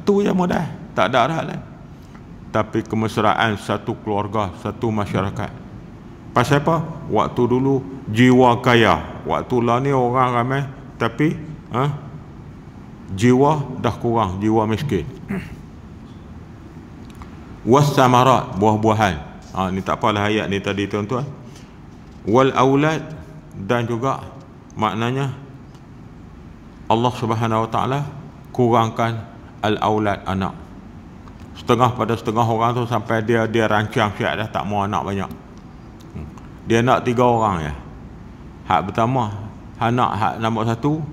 Tu je modal Tak ada arah lain tapi kemesraan satu keluarga, satu masyarakat. Pasal apa? Waktu dulu jiwa kaya. Waktu lah ni orang ramai tapi eh, jiwa dah kurang, jiwa miskin. Was samarat buah-buahan. Ha, ni tak apalah ayat ni tadi tuan-tuan. Wal aulad dan juga maknanya Allah Subhanahu Wa Taala kurangkan al aulad anak setengah pada setengah orang tu sampai dia dia rancang siap dah tak mau anak banyak hmm. dia nak tiga orang ya hak pertama nak hak nombor satu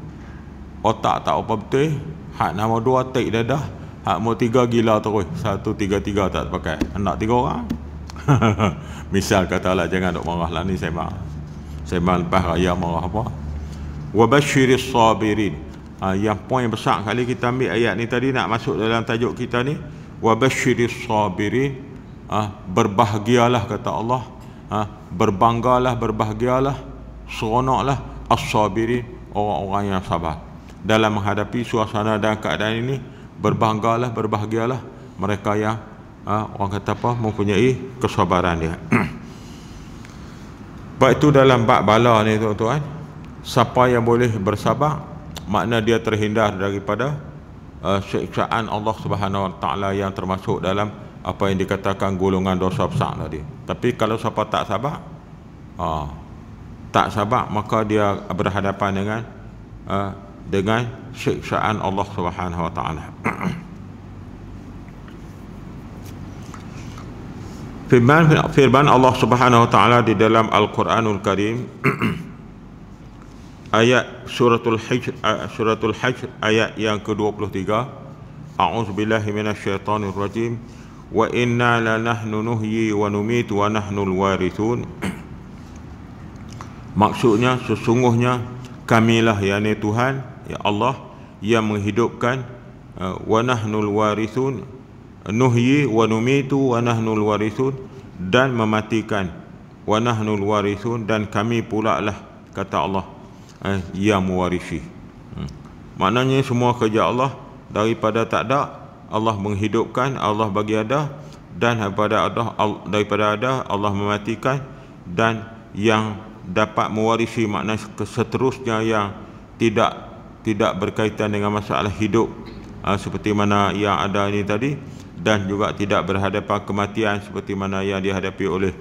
otak tak apa betul hak nombor dua tak dah, hak nombor tiga gila terus satu tiga tiga tak pakai anak tiga orang <laughs> misal kata lah jangan duk marah lah ni saya sembang lepas raya marah apa wabashiris sabirin ah, yang poin besar kali kita ambil ayat ni tadi nak masuk dalam tajuk kita ni wa basyiris sabiri, ha, berbahagialah kata Allah ha, berbanggalah berbahagialah seronoklah as-sabirin orang-orang yang sabar dalam menghadapi suasana dan keadaan ini berbanggalah berbahagialah mereka yang ha, orang kata apa mempunyai kesabaran dia <clears throat> Baik itu dalam bab bala ni tuan-tuan siapa yang boleh bersabar makna dia terhindar daripada uh, eh, siksaan Allah Subhanahu Wa Taala yang termasuk dalam apa yang dikatakan golongan dosa besar tadi. Tapi kalau siapa tak sabar, uh, tak sabar maka dia berhadapan dengan uh, dengan siksaan Allah Subhanahu Wa Taala. <coughs> firman firman Allah Subhanahu wa taala di dalam Al-Qur'anul Karim <coughs> ayat suratul hijr suratul hijr ayat yang ke-23 a'udzu billahi minasyaitonir rajim wa inna la nahnu nuhyi wa numitu wa nahnul warithun <clears throat> maksudnya sesungguhnya kamilah yakni Tuhan ya Allah yang menghidupkan wa nahnul warithun nuhyi wa numitu wa nahnul warithun dan mematikan wa nahnul warithun dan kami pula lah kata Allah eh, ia ya mewarisi hmm. maknanya semua kerja Allah daripada tak ada Allah menghidupkan Allah bagi ada dan daripada ada daripada ada Allah mematikan dan yang dapat mewarisi makna seterusnya yang tidak tidak berkaitan dengan masalah hidup aa, ah, seperti mana yang ada ini tadi dan juga tidak berhadapan kematian seperti mana yang dihadapi oleh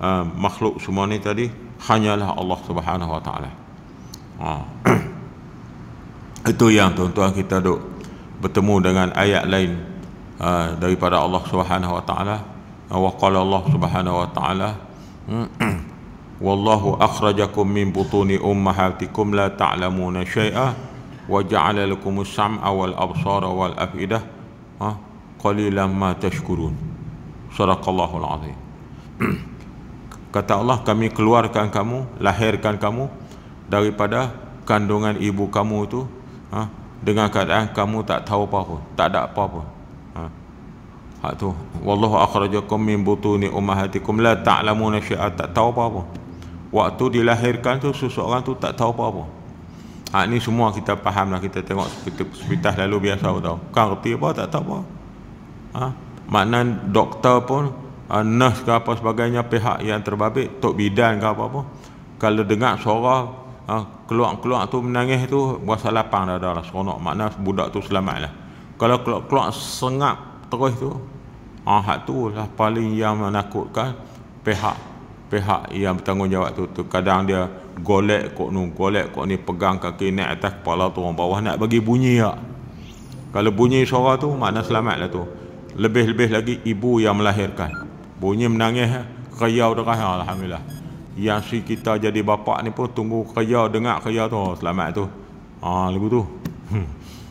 aa, ah, makhluk semua ini tadi hanyalah Allah Subhanahu wa taala ha. itu yang tuan-tuan kita duk bertemu dengan ayat lain uh, daripada Allah Subhanahu wa taala ha, wa Allah Subhanahu wa taala <clears throat> wallahu akhrajakum min butuni ummahatikum la ta'lamuna syai'a wa ja'ala lakum as-sam'a wal absara wal afidah ha qalilan ma tashkurun sadaqallahu alazim <clears throat> kata Allah kami keluarkan kamu lahirkan kamu daripada kandungan ibu kamu tu, ha, dengan keadaan kamu tak tahu apa pun, tak ada apa pun. Ha. Hak tu, wallahu akhrajakum min butuni ummahatikum la ta'lamuna syai'a, tak tahu apa pun. Waktu dilahirkan tu seseorang tu tak tahu apa pun. Ha, ni semua kita faham lah kita tengok sepitah lalu biasa tahu. Kan reti apa tak tahu apa. Ha? Makna doktor pun uh, nurse ke apa sebagainya pihak yang terbabit tok bidan ke apa-apa kalau dengar suara Ha, keluar-keluar tu menangis tu berasa lapang dah dah lah. seronok makna budak tu selamat lah kalau keluar-keluar sengap terus tu ah hak tu lah paling yang menakutkan pihak pihak yang bertanggungjawab tu, tu kadang dia golek kok nu golek kok ni pegang kaki naik atas kepala tu orang bawah nak bagi bunyi ya kalau bunyi suara tu makna selamat lah tu lebih-lebih lagi ibu yang melahirkan bunyi menangis kerayau dah kaya Alhamdulillah yang si kita jadi bapa ni pun tunggu kerja dengar kerja tu oh, selamat tu ha lagu tu hmm.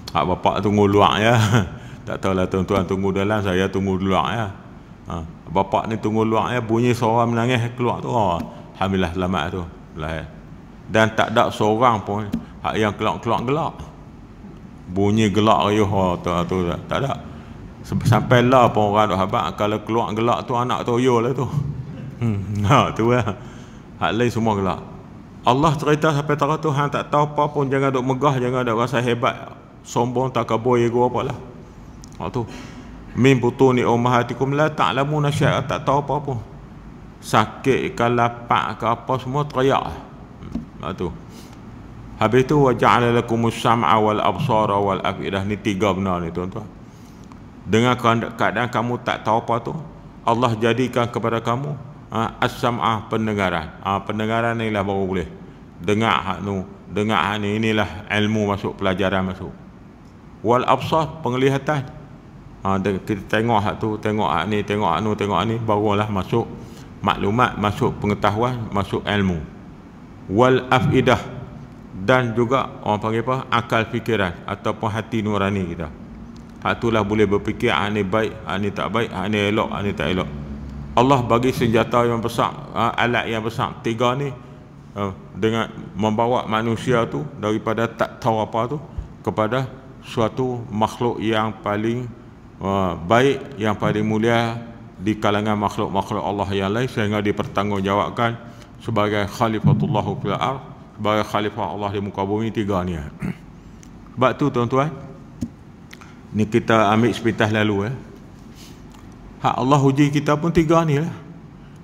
hak bapa tunggu luar ya <laughs> tak tahulah tuan-tuan tunggu dalam saya tunggu luar ya ha bapa ni tunggu luar ya bunyi seorang menangis keluar tu ha alhamdulillah selamat tu lahir ya. dan tak ada seorang pun hak yang keluar-keluar gelak bunyi gelak riuh ha oh, tu, tu tak, tak ada sampai lah pun orang dok habaq kalau keluar gelak tu anak toyol lah tu hmm <laughs> ha tu lah ya. Hak lain semua gelak. Allah cerita sampai tahu Tuhan tak tahu apa pun jangan dok megah jangan duk rasa hebat sombong tak kabur ego apalah. Hak tu. Min butuh ni ummahatikum la ta'lamu nasya tak tahu apa pun. Sakit ke lapak ke apa semua teriak. Hmm, Hak tu. Habis tu wa ja'ala lakum sam'a wal absara wal afidah ni tiga benda ni tuan-tuan. Dengan keadaan kamu tak tahu apa tu Allah jadikan kepada kamu Ha, as-sam'ah pendengaran. Ah pendengaran ni lah baru boleh dengar hak nu, dengar hak ni inilah ilmu masuk pelajaran masuk. Wal absah penglihatan. Ah kita tengok hak tu, tengok hak ni, tengok hak nu, tengok hak ni barulah masuk maklumat, masuk pengetahuan, masuk ilmu. Wal afidah dan juga orang panggil apa? akal fikiran ataupun hati nurani kita. Hak itulah boleh berfikir hak ni baik, hak ni tak baik, hak ni elok, hak ni tak elok. Allah bagi senjata yang besar ha, alat yang besar tiga ni ha, dengan membawa manusia tu daripada tak tahu apa tu kepada suatu makhluk yang paling ha, baik yang paling mulia di kalangan makhluk-makhluk Allah yang lain sehingga dipertanggungjawabkan sebagai khalifatullah fil ar sebagai khalifah Allah di muka bumi tiga ni sebab tu tuan-tuan ni kita ambil sepintas lalu eh ya. Hak Allah uji kita pun tiga ni lah.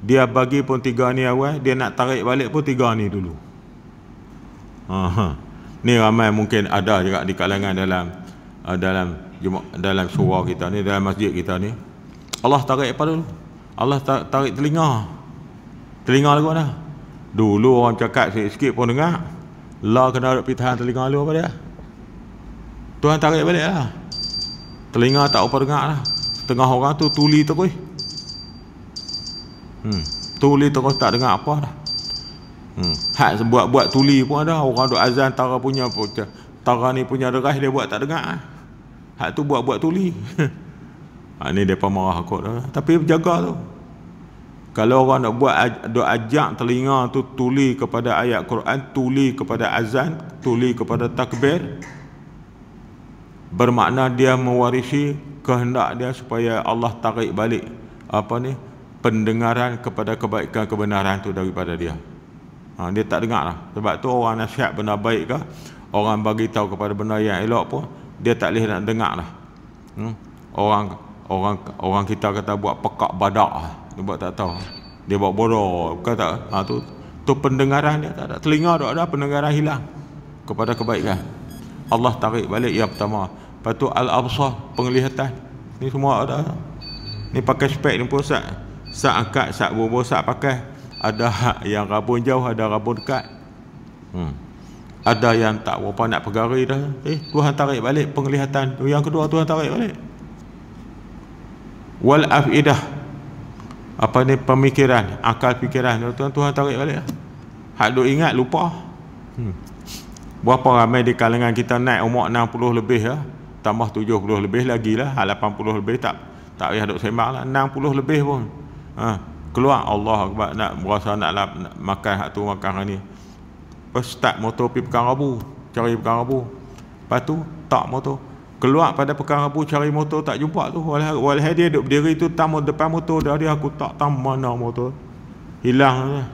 Dia bagi pun tiga ni awal. Dia nak tarik balik pun tiga ni dulu. Aha. Ni ramai mungkin ada juga di kalangan dalam uh, dalam dalam surau kita ni, dalam masjid kita ni. Allah tarik apa dulu? Allah tarik telinga. Telinga lagu dah. Dulu orang cakap sikit-sikit pun dengar. La kena ada pitahan telinga lu apa dia? Tuhan tarik balik lah. Telinga tak apa dengar lah tengah orang tu tuli terus hmm tuli terus tak dengar apa dah hmm hak buat-buat tuli pun ada orang duk azan tara punya pun tara ni punya deras dia buat tak dengar ah hak tu buat-buat tuli <laughs> ha, ni depa marah aku dah tapi jaga tu kalau orang nak buat doa ajak telinga tu tuli kepada ayat Quran, tuli kepada azan, tuli kepada takbir bermakna dia mewarisi kehendak dia supaya Allah tarik balik apa ni pendengaran kepada kebaikan kebenaran tu daripada dia. Ha, dia tak dengar lah. Sebab tu orang nasihat benda baik ke, orang bagi tahu kepada benda yang elok pun dia tak boleh nak dengar lah. Hmm? Orang orang orang kita kata buat pekak badak lah. Dia buat tak tahu. Dia buat bodoh. Bukan tak? Ha, tu, tu pendengaran dia tak ada. Telinga tak ada. Pendengaran hilang. Kepada kebaikan. Allah tarik balik ya pertama. Lepas tu Al-Absah penglihatan Ni semua ada Ni pakai spek ni pun sak Sak angkat, sak bobo, sak pakai Ada yang rabun jauh, ada rabun dekat hmm. Ada yang tak berapa nak pegari dah Eh Tuhan tarik balik penglihatan Yang kedua Tuhan tarik balik Wal afidah apa ni pemikiran akal fikiran tuan tuan tarik balik hak duk ingat lupa hmm. berapa ramai di kalangan kita naik umur 60 lebih ya tambah 70 lebih lagi lah 80 ha, lebih tak tak payah duk sembah lah 60 lebih pun ha, keluar Allah akbar nak berasa nak, nak, nak makan hak tu makan hak ni lepas start motor pergi pekan rabu cari pekan rabu lepas tu tak motor keluar pada pekan rabu cari motor tak jumpa tu walah walah dia duk berdiri tu tamu depan motor dah dia aku tak tahu mana motor hilang lah.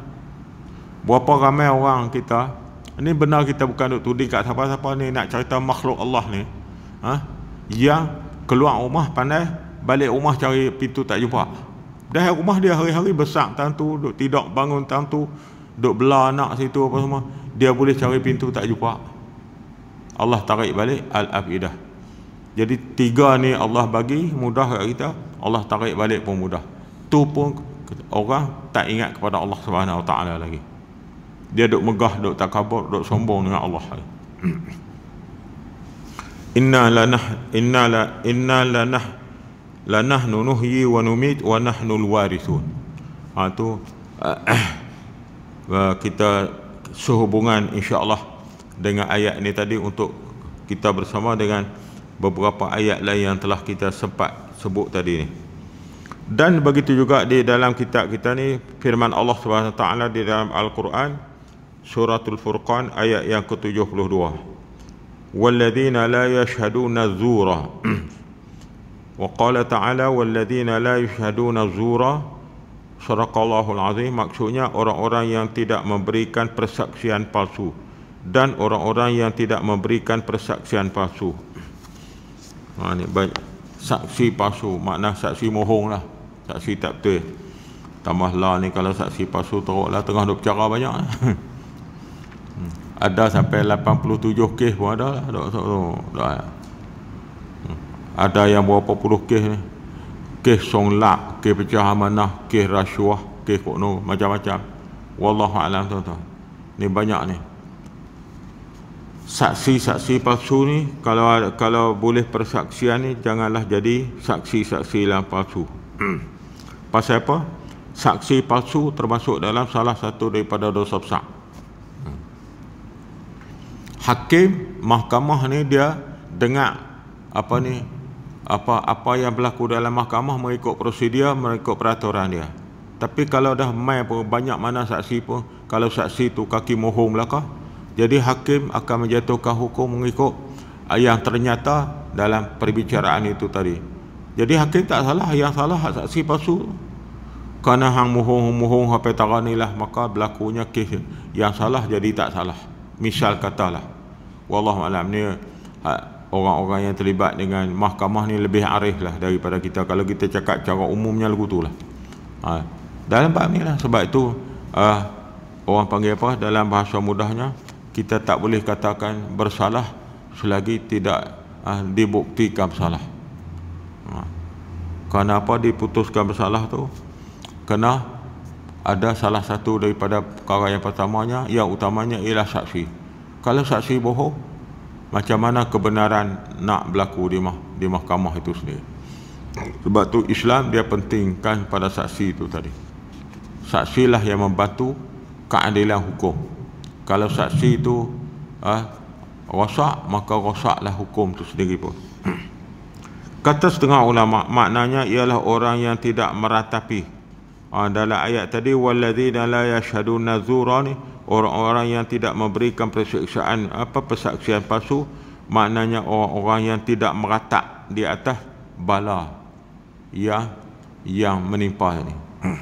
berapa ramai orang kita ini benar kita bukan duk tuding kat siapa-siapa ni nak cerita makhluk Allah ni ha? yang keluar rumah pandai balik rumah cari pintu tak jumpa dah rumah dia hari-hari besar tentu duk tidak bangun tu duk bela anak situ apa semua dia boleh cari pintu tak jumpa Allah tarik balik al-afidah jadi tiga ni Allah bagi mudah kat kita Allah tarik balik pun mudah tu pun orang tak ingat kepada Allah Subhanahu Taala lagi dia duk megah duk takabur duk sombong dengan Allah <clears throat> inna la nah inna la inna la nah la nahnu nuhyi wa numit wa nahnul warithun ha tu uh, uh, <coughs> kita sehubungan insya Allah dengan ayat ni tadi untuk kita bersama dengan beberapa ayat lain yang telah kita sempat sebut tadi ni dan begitu juga di dalam kitab kita ni firman Allah Subhanahu taala di dalam al-Quran suratul furqan ayat yang ke-72 والذين لا يشهدون الزور <clears throat> وقال تعالى والذين لا يشهدون الزور صدق الله العظيم maksudnya orang-orang yang tidak memberikan persaksian palsu dan orang-orang yang tidak memberikan persaksian palsu ha, ini baik saksi palsu makna saksi mohong lah saksi tak betul tambah lah ni kalau saksi palsu teruk lah tengah duk bicara banyak lah. <laughs> ada sampai 87 kes pun ada lah tak tak, tak, tak, tak. ada yang berapa puluh kes ni kes songlak kes pecah amanah kes rasuah kes kokno macam-macam wallahu alam tu tu ni banyak ni saksi-saksi palsu ni kalau kalau boleh persaksian ni janganlah jadi saksi-saksi yang palsu <clears throat> pasal apa saksi palsu termasuk dalam salah satu daripada dosa besar hakim mahkamah ni dia dengar apa ni apa apa yang berlaku dalam mahkamah mengikut prosedur mengikut peraturan dia tapi kalau dah mai pun banyak mana saksi pun kalau saksi tu kaki mohong belaka jadi hakim akan menjatuhkan hukum mengikut ah, yang ternyata dalam perbicaraan itu tadi jadi hakim tak salah yang salah hak saksi palsu kerana hang mohong mohong sampai tak lah, maka berlakunya kes yang salah jadi tak salah misal katalah wallahu alam ni ha, orang-orang yang terlibat dengan mahkamah ni lebih arif lah daripada kita kalau kita cakap cara umumnya lagu tu lah ha, dalam bab ni lah sebab itu uh, orang panggil apa dalam bahasa mudahnya kita tak boleh katakan bersalah selagi tidak uh, dibuktikan bersalah ha. kenapa diputuskan bersalah tu kena ada salah satu daripada perkara yang pertamanya yang utamanya ialah saksi kalau saksi bohong macam mana kebenaran nak berlaku di mah, di mahkamah itu sendiri sebab tu Islam dia pentingkan pada saksi itu tadi saksilah yang membantu keadilan hukum kalau saksi itu eh, rosak maka rosaklah hukum itu sendiri pun kata setengah ulama maknanya ialah orang yang tidak meratapi Ha, dalam ayat tadi walladzina la yashhaduna zura ni orang-orang yang tidak memberikan persaksian apa persaksian palsu maknanya orang-orang yang tidak meratap di atas bala yang yang menimpa ni <clears throat>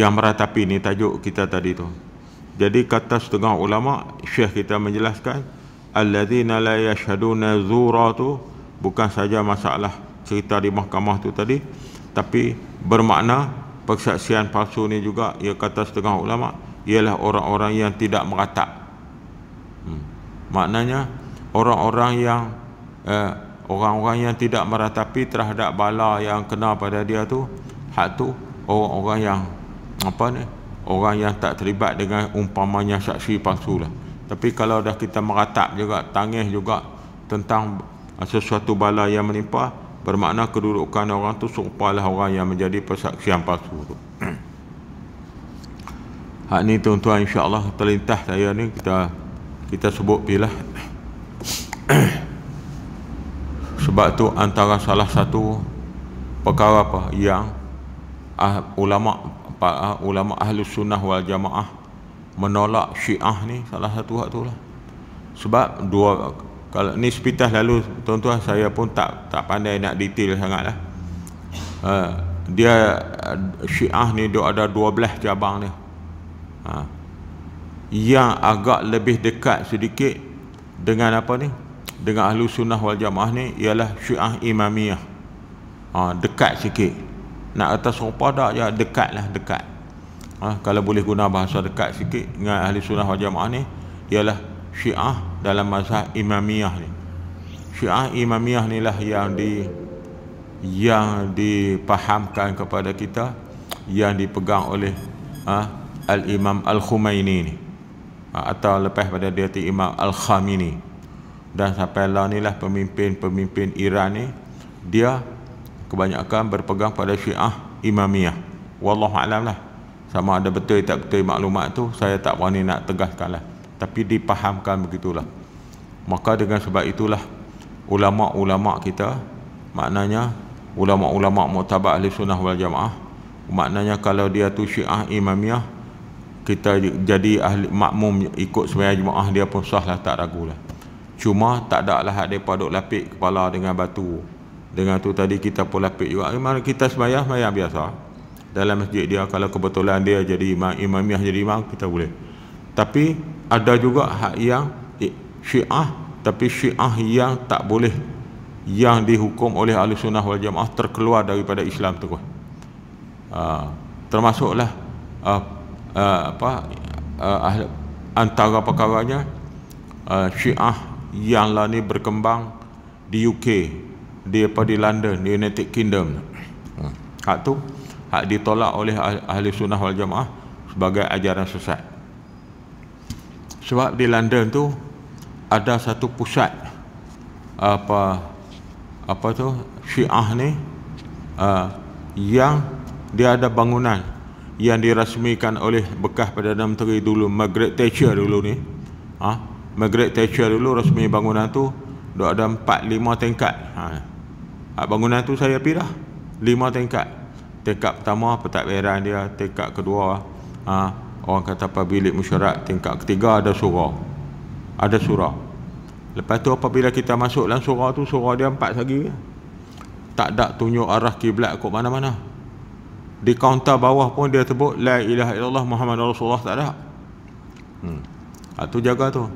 yang meratapi ni tajuk kita tadi tu jadi kata setengah ulama syekh kita menjelaskan alladzina la yashhaduna zura tu bukan saja masalah cerita di mahkamah tu tadi tapi bermakna persaksian palsu ni juga ia kata setengah ulama ialah orang-orang yang tidak meratap hmm. maknanya orang-orang yang eh, orang-orang yang tidak meratapi terhadap bala yang kena pada dia tu hak tu orang-orang yang apa ni orang yang tak terlibat dengan umpamanya saksi palsu lah tapi kalau dah kita meratap juga tangis juga tentang eh, sesuatu bala yang menimpa bermakna kedudukan orang tu serupalah orang yang menjadi persaksian palsu tu <clears throat> hak ni tuan-tuan insyaAllah terlintah saya ni kita kita sebut pilah <clears throat> sebab tu antara salah satu perkara apa yang ah, ulama ah, ulama ahli sunnah wal jamaah menolak syiah ni salah satu hak tu lah sebab dua kalau ni sepintas lalu tuan-tuan saya pun tak tak pandai nak detail sangatlah. Uh, dia uh, Syiah ni dia ada dua 12 cabang ni. Uh, yang agak lebih dekat sedikit dengan apa ni? Dengan Ahlu Sunnah Wal Jamaah ni ialah Syiah Imamiyah. Uh, dekat sikit. Nak atas serupa dak ya dekat lah dekat. Uh, kalau boleh guna bahasa dekat sikit dengan Ahli Sunnah Wal Jamaah ni ialah Syiah dalam masa imamiyah ni syiah imamiyah ni lah yang di yang dipahamkan kepada kita yang dipegang oleh ah ha, al-imam al-khumaini ni ha, atau lepas pada dia ti imam al-khamini dan sampai lah ni lah pemimpin-pemimpin Iran ni dia kebanyakan berpegang pada syiah imamiyah wallahu alam lah sama ada betul tak betul maklumat tu saya tak berani nak tegaskan lah tapi dipahamkan begitulah maka dengan sebab itulah ulama-ulama kita maknanya ulama-ulama muktabah ahli sunnah wal jamaah maknanya kalau dia tu syiah imamiah kita jadi ahli makmum ikut semayang jemaah dia pun sah lah tak ragu lah cuma tak ada lah hak mereka lapik kepala dengan batu dengan tu tadi kita pun lapik juga Mana kita semayang semayang biasa dalam masjid dia kalau kebetulan dia jadi imam, imamiah jadi imam kita boleh tapi ada juga hak yang syiah tapi syiah yang tak boleh yang dihukum oleh ahli sunnah wal jamaah terkeluar daripada Islam tu uh, termasuklah uh, uh, apa uh, ahli, antara perkaranya uh, syiah yang lah ni berkembang di UK di apa di London di United Kingdom hak tu hak ditolak oleh ahli sunnah wal jamaah sebagai ajaran sesat sebab di London tu ada satu pusat apa apa tu Syiah ni uh, yang dia ada bangunan yang dirasmikan oleh bekas Perdana Menteri dulu Margaret Thatcher dulu ni ha? Margaret Thatcher dulu resmi bangunan tu dia ada 4 5 tingkat ha. ha. bangunan tu saya pergi dah 5 tingkat tingkat pertama petak beran dia tingkat kedua ha, orang kata apa bilik musyarat tingkat ketiga ada surah ada surah lepas tu apabila kita masuk dalam surah tu surah dia empat lagi tak ada tunjuk arah kiblat kot mana-mana di kaunter bawah pun dia sebut la ilaha illallah muhammad rasulullah tak ada hmm. Ha, jaga tu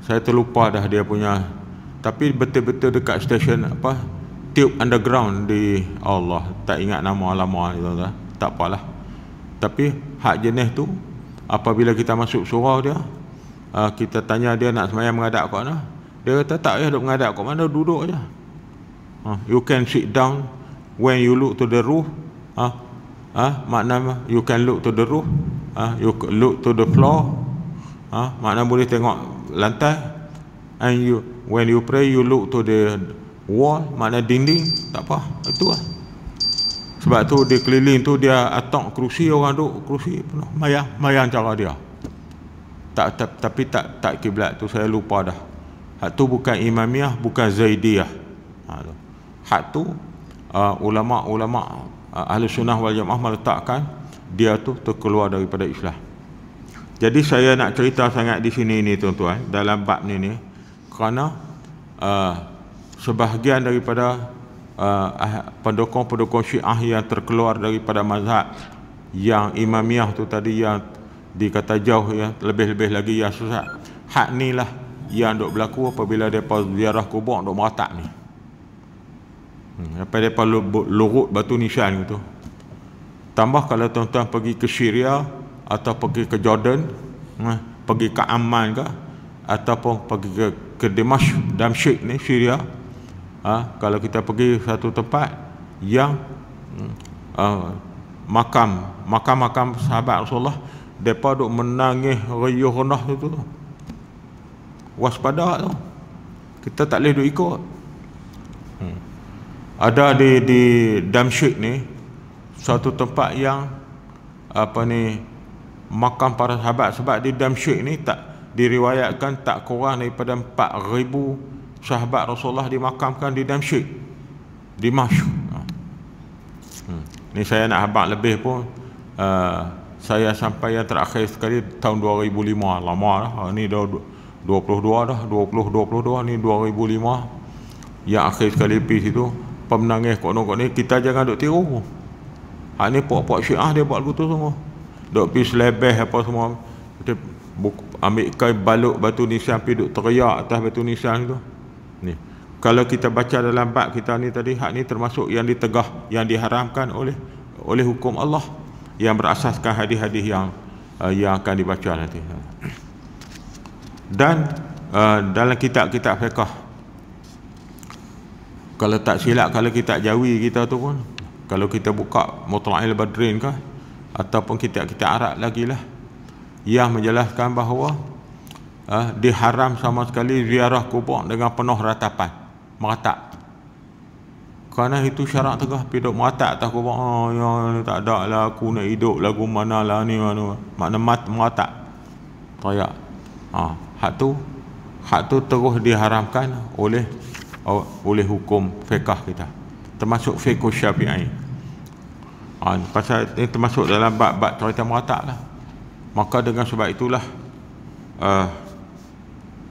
saya terlupa dah dia punya tapi betul-betul dekat stesen apa tube underground di Allah tak ingat nama lama tak apalah tapi hak jenis tu apabila kita masuk surau dia ah, kita tanya dia nak semayang mengadap kat mana dia kata tak ya duduk mengadap kat mana duduk je ah, you can sit down when you look to the roof ah ah makna you can look to the roof ah you look to the floor ah makna boleh tengok lantai and you when you pray you look to the wall makna dinding tak apa itulah sebab tu dia keliling tu dia atok kerusi orang duduk kerusi penuh. Mayang, mayang cara dia. Tak, tak tapi tak tak kiblat tu saya lupa dah. Hak tu bukan imamiah, bukan zaidiah. Ha tu. Hak tu ulama-ulama ah, uh, ah, Ahli Sunnah wal Jamaah meletakkan dia tu terkeluar daripada islah. Jadi saya nak cerita sangat di sini ni tuan-tuan dalam bab ni ni kerana uh, sebahagian daripada uh, ah, pendukung-pendukung syiah yang terkeluar daripada mazhab yang imamiah tu tadi yang dikata jauh ya lebih-lebih lagi yang susah hak ni lah yang dok berlaku apabila depa ziarah kubur dok meratap ni hmm, apa depa lurut batu nisan gitu tambah kalau tuan-tuan pergi ke Syria atau pergi ke Jordan eh, pergi ke Amman ke ataupun pergi ke, ke Damascus ni Syria ha, kalau kita pergi satu tempat yang uh, makam makam-makam sahabat Rasulullah depa duk menangis riuh nah tu tu waspada tu kita tak boleh duk ikut hmm. ada di di Damsyik ni satu tempat yang apa ni makam para sahabat sebab di Damsyik ni tak diriwayatkan tak kurang daripada 4000 sahabat Rasulullah dimakamkan di Damsyik di Mahsyur ha. hmm. ni saya nak habang lebih pun uh, saya sampai yang terakhir sekali tahun 2005 lama lah ni dah 22 dah 20 22 ni 2005 yang akhir sekali pergi situ pemenangis kot nongkot ni kita jangan duk tiru hak ni pok puak syiah dia buat lagu semua duk pergi selebeh apa semua Buku, ambil kain balut batu nisan pergi duk teriak atas batu nisan tu kalau kita baca dalam bab kita ni tadi hak ni termasuk yang ditegah yang diharamkan oleh oleh hukum Allah yang berasaskan hadis-hadis yang uh, yang akan dibaca nanti dan uh, dalam kitab-kitab fiqh kalau tak silap kalau kitab jawi kita tu pun kalau kita buka mutla'il badrin ke ataupun kitab-kitab Arab lagi lah yang menjelaskan bahawa uh, diharam sama sekali ziarah kubur dengan penuh ratapan meratak kerana itu syarat tegah hidup meratak tak kubur oh, ah, ya, tak ada lah aku nak hidup lagu mana lah ni mana makna mat meratak tayak ha, hak tu hak tu terus diharamkan oleh oleh hukum fiqah kita termasuk fiqh syafi'i ha, pasal ini termasuk dalam bab-bab cerita meratak lah maka dengan sebab itulah uh,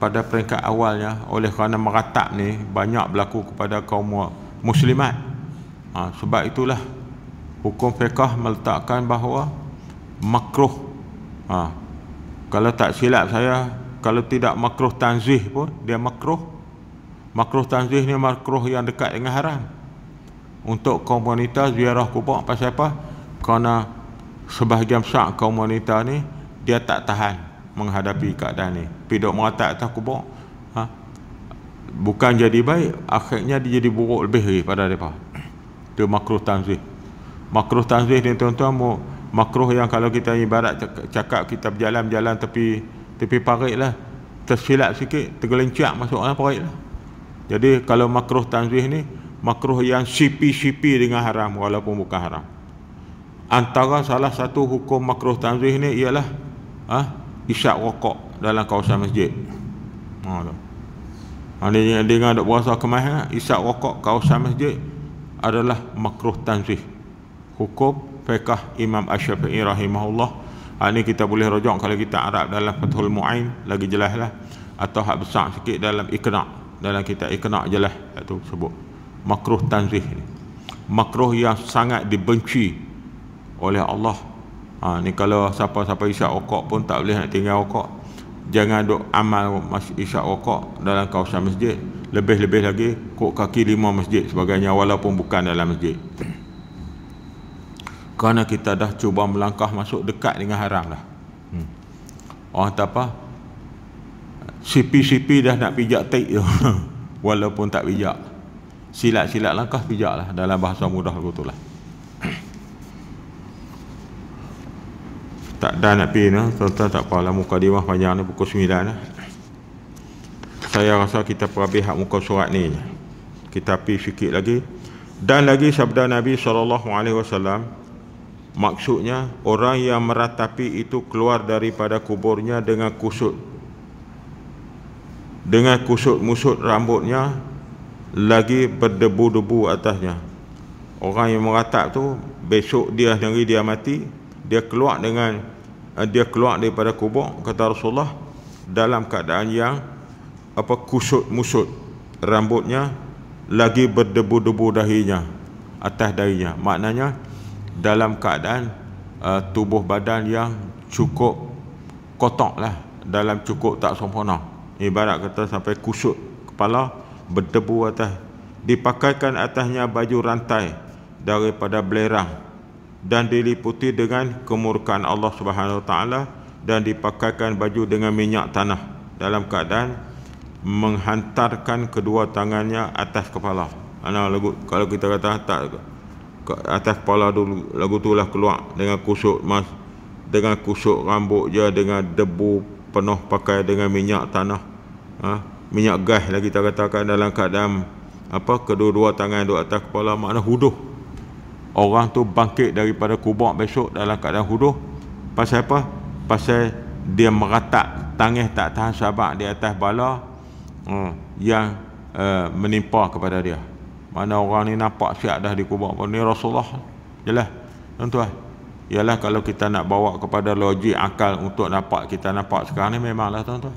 pada peringkat awalnya oleh kerana meratap ni banyak berlaku kepada kaum muslimat ha, sebab itulah hukum fiqah meletakkan bahawa makruh ha, kalau tak silap saya kalau tidak makruh tanzih pun dia makruh makruh tanzih ni makruh yang dekat dengan haram untuk kaum wanita ziarah kubur pasal apa kerana sebahagian besar kaum wanita ni dia tak tahan menghadapi keadaan ni pidok merata atas kubur ha? bukan jadi baik akhirnya dia jadi buruk lebih lagi pada mereka itu makruh tanzih makruh tanzih ni tuan-tuan makruh yang kalau kita ibarat cakap kita berjalan-jalan tepi tepi parik lah tersilap sikit tergelincak masuk dalam parik lah jadi kalau makruh tanzih ni makruh yang sipi-sipi dengan haram walaupun bukan haram antara salah satu hukum makruh tanzih ni ialah ha? isyak rokok dalam kawasan masjid. Ha tu. Ha dia dengar, dengar dak berasa kemah ha, isyak rokok kawasan masjid adalah makruh tanzih. Hukum fiqh Imam Asy-Syafi'i rahimahullah. Ha ni kita boleh rujuk kalau kita Arab dalam Fathul Muin lagi lah atau hak besar sikit dalam Iqna dalam kita Iqna jelas tu sebut makruh tanzih ni. Makruh yang sangat dibenci oleh Allah ha, ni kalau siapa-siapa isyak rokok pun tak boleh nak tinggal rokok jangan duk amal isyak rokok dalam kawasan masjid lebih-lebih lagi kok kaki lima masjid sebagainya walaupun bukan dalam masjid kerana kita dah cuba melangkah masuk dekat dengan haram dah hmm. orang tak apa sipi-sipi dah nak pijak tak? tu <laughs> walaupun tak pijak silat-silat langkah pijak lah dalam bahasa mudah begitu lah tak dan nak pergi nah. Tuan-tuan tak apa muka mukadimah panjang ni pukul 9 lah. Saya rasa kita perhabis hak muka surat ni. Kita pergi sikit lagi. Dan lagi sabda Nabi SAW Maksudnya orang yang meratapi itu keluar daripada kuburnya dengan kusut Dengan kusut musut rambutnya Lagi berdebu-debu atasnya Orang yang meratap tu Besok dia sendiri dia mati dia keluar dengan eh, dia keluar daripada kubur kata Rasulullah dalam keadaan yang apa kusut musut rambutnya lagi berdebu-debu dahinya atas dahinya maknanya dalam keadaan uh, tubuh badan yang cukup kotak lah dalam cukup tak sempurna ibarat kata sampai kusut kepala berdebu atas dipakaikan atasnya baju rantai daripada belerang dan diliputi dengan kemurkaan Allah Subhanahu Wa Taala dan dipakaikan baju dengan minyak tanah dalam keadaan menghantarkan kedua tangannya atas kepala. Ana lagu kalau kita kata tak atas kepala dulu lagu tu lah keluar dengan kusuk mas dengan kusuk rambut je dengan debu penuh pakai dengan minyak tanah ha? minyak gas lagi kita katakan dalam keadaan apa kedua-dua tangan duduk atas kepala makna huduh orang tu bangkit daripada kubur besok dalam keadaan huduh pasal apa? pasal dia meratak tangis tak tahan sabak di atas bala uh, yang uh, menimpa kepada dia mana orang ni nampak siap dah di kubur ni Rasulullah jelah tuan-tuan ialah kalau kita nak bawa kepada logik akal untuk nampak kita nampak sekarang ni memanglah tuan-tuan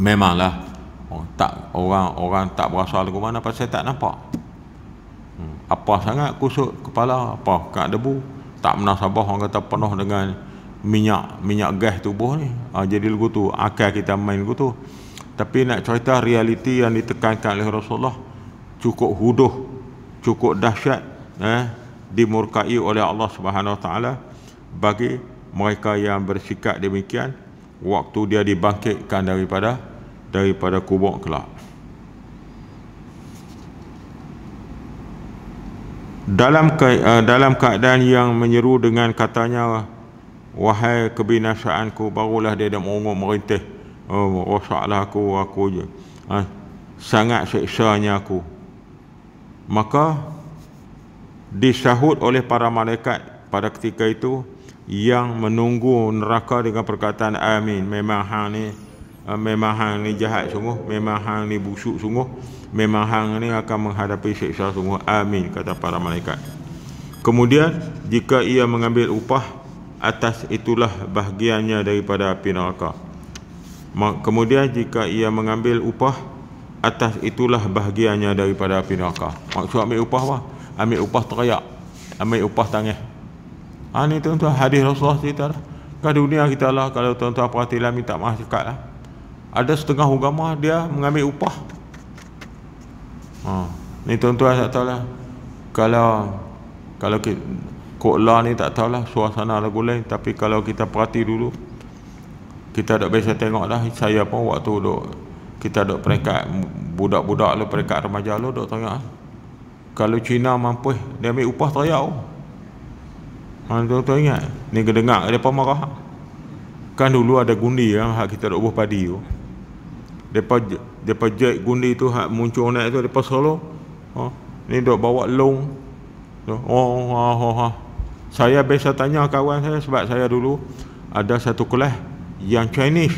memanglah oh, tak orang orang tak berasa lagu mana pasal tak nampak apa sangat kusut kepala apa kena debu tak pernah sabah orang kata penuh dengan minyak minyak gas tubuh ni ha, jadi lagu tu akal kita main lagu tu tapi nak cerita realiti yang ditekankan oleh Rasulullah cukup huduh cukup dahsyat eh, dimurkai oleh Allah Subhanahu taala bagi mereka yang bersikap demikian waktu dia dibangkitkan daripada daripada kubur kelak dalam ke, uh, dalam keadaan yang menyeru dengan katanya wahai kebinasaanku barulah dia dah merungut merintih oh, rosaklah aku aku je ha, sangat seksanya aku maka disahut oleh para malaikat pada ketika itu yang menunggu neraka dengan perkataan amin memang hang ni eh, memang hang ni jahat sungguh memang hang ni busuk sungguh memang hang ni akan menghadapi siksa sungguh amin kata para malaikat kemudian jika ia mengambil upah atas itulah bahagiannya daripada api neraka kemudian jika ia mengambil upah atas itulah bahagiannya daripada api neraka maksud ambil upah apa ambil upah teriak ambil upah tangis ha, ni tuan-tuan hadis Rasulullah cerita lah kan dunia kita lah kalau tuan-tuan perhatilah minta maaf cakap lah ada setengah agama dia mengambil upah Ha. Ni tuan-tuan tak tahulah. Kalau kalau kita, Kokla ni tak tahulah suasana lah lain. Tapi kalau kita perhati dulu, kita tak biasa tengok dah. Saya pun waktu dok. kita duduk peringkat budak-budak lu, peringkat remaja lu dok tengok. Lah. Kalau Cina mampu, dia ambil upah teriak. Oh. Ha, tuan-tuan ingat? Ni kedengar, dia pun marah. Kan dulu ada gundi yang kita duduk buah padi tu. Oh. Depa depa jet gundi tu hak muncul naik tu depa solo. Ha, ni dok bawa long. Oh ha ha ha. Saya biasa tanya kawan saya sebab saya dulu ada satu kelas yang Chinese.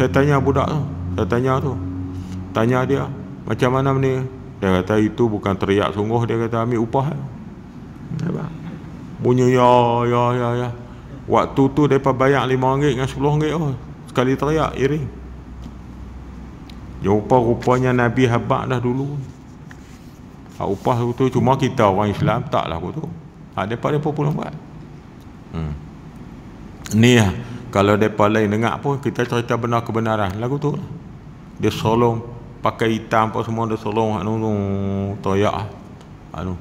Saya tanya budak tu, saya tanya tu. Tanya dia, macam mana ni? Dia kata itu bukan teriak sungguh dia kata ambil upah. Nampak? Bunyi ya ya ya ya. Waktu tu depa bayar 5 ringgit dengan 10 ringgit oh. Sekali teriak iring. Ya rupa-rupanya Nabi habak dah dulu. Hak ah, upah tu cuma kita orang Islam taklah aku tu. Hak ah, depa depa pun buat. Hmm. Ni ah kalau depa lain dengar pun kita cerita benar kebenaran lagu tu. Lah. Dia solong pakai hitam apa semua dia solong anu tu toyak ah. anu.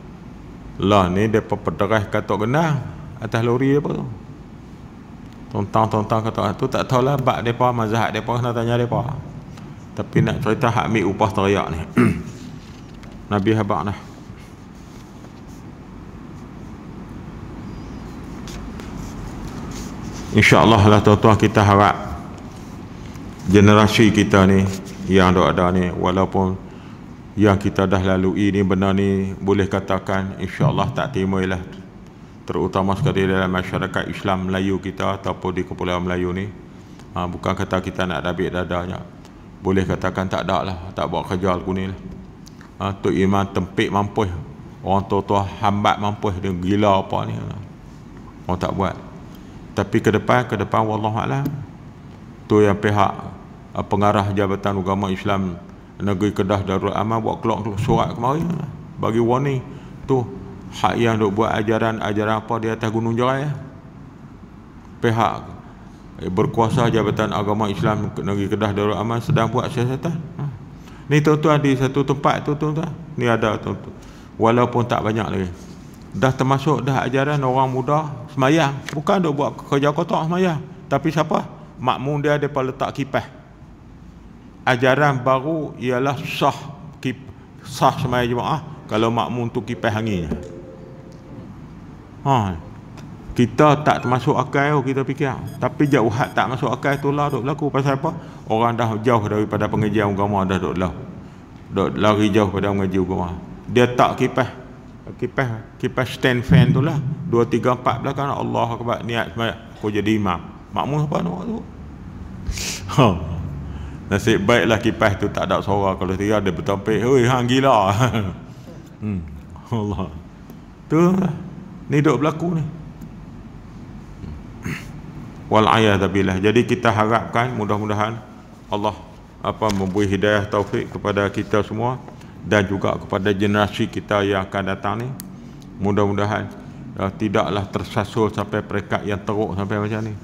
Lah ni depa pederas katok genang atas lori apa tu. Tentang-tentang kata tu tak tahulah bab depa mazhab depa kena tanya depa. Tapi nak cerita hak ambil upah teriak ni. <clears throat> Nabi habaq dah. InsyaAllah lah tuan-tuan kita harap generasi kita ni yang ada ada ni walaupun yang kita dah lalui ni benar ni boleh katakan insyaAllah tak timai lah terutama sekali dalam masyarakat Islam Melayu kita ataupun di Kepulauan Melayu ni ha, bukan kata kita nak dabik dadanya boleh katakan tak ada lah tak buat kerja aku ni lah ha, Tok Iman tempik mampu, orang tua-tua hambat mampu dia gila apa ni orang tak buat tapi ke depan ke depan Wallahualam tu yang pihak eh, pengarah Jabatan Agama Islam Negeri Kedah Darul Aman buat keluar, keluar surat kemarin lah. bagi warning tu hak yang duk buat ajaran ajaran apa di atas gunung jerai pihak Eh, berkuasa Jabatan Agama Islam Negeri Kedah Darul Aman sedang buat siasatan. Ha. Ni tuan-tuan di satu tempat tu tuan-tuan. Ni ada tuan-tuan. Walaupun tak banyak lagi. Dah termasuk dah ajaran orang muda semayang. Bukan dia buat kerja kotak semayang. Tapi siapa? Makmum dia dia letak kipas. Ajaran baru ialah sah kip, sah semayang jemaah kalau makmum tu kipas hanginya. Ha kita tak termasuk akal kita fikir tapi jauh jauhat tak masuk akal tu lah duk berlaku pasal apa orang dah jauh daripada pengajian agama dah duk lah duk lari jauh pada mengaji agama dia tak kipas kipas kipas stand fan tu lah dua tiga empat belakang Allah akbar niat semayak Kau jadi imam makmum apa nak tu ha. nasib baiklah kipas tu tak ada suara kalau dia ada bertampik oi hang gila <laughs> hmm. Allah tu lah. ni duk berlaku ni wal ayadabilah. Jadi kita harapkan mudah-mudahan Allah apa memberi hidayah taufik kepada kita semua dan juga kepada generasi kita yang akan datang ni. Mudah-mudahan uh, tidaklah tersasul sampai perekat yang teruk sampai macam ni.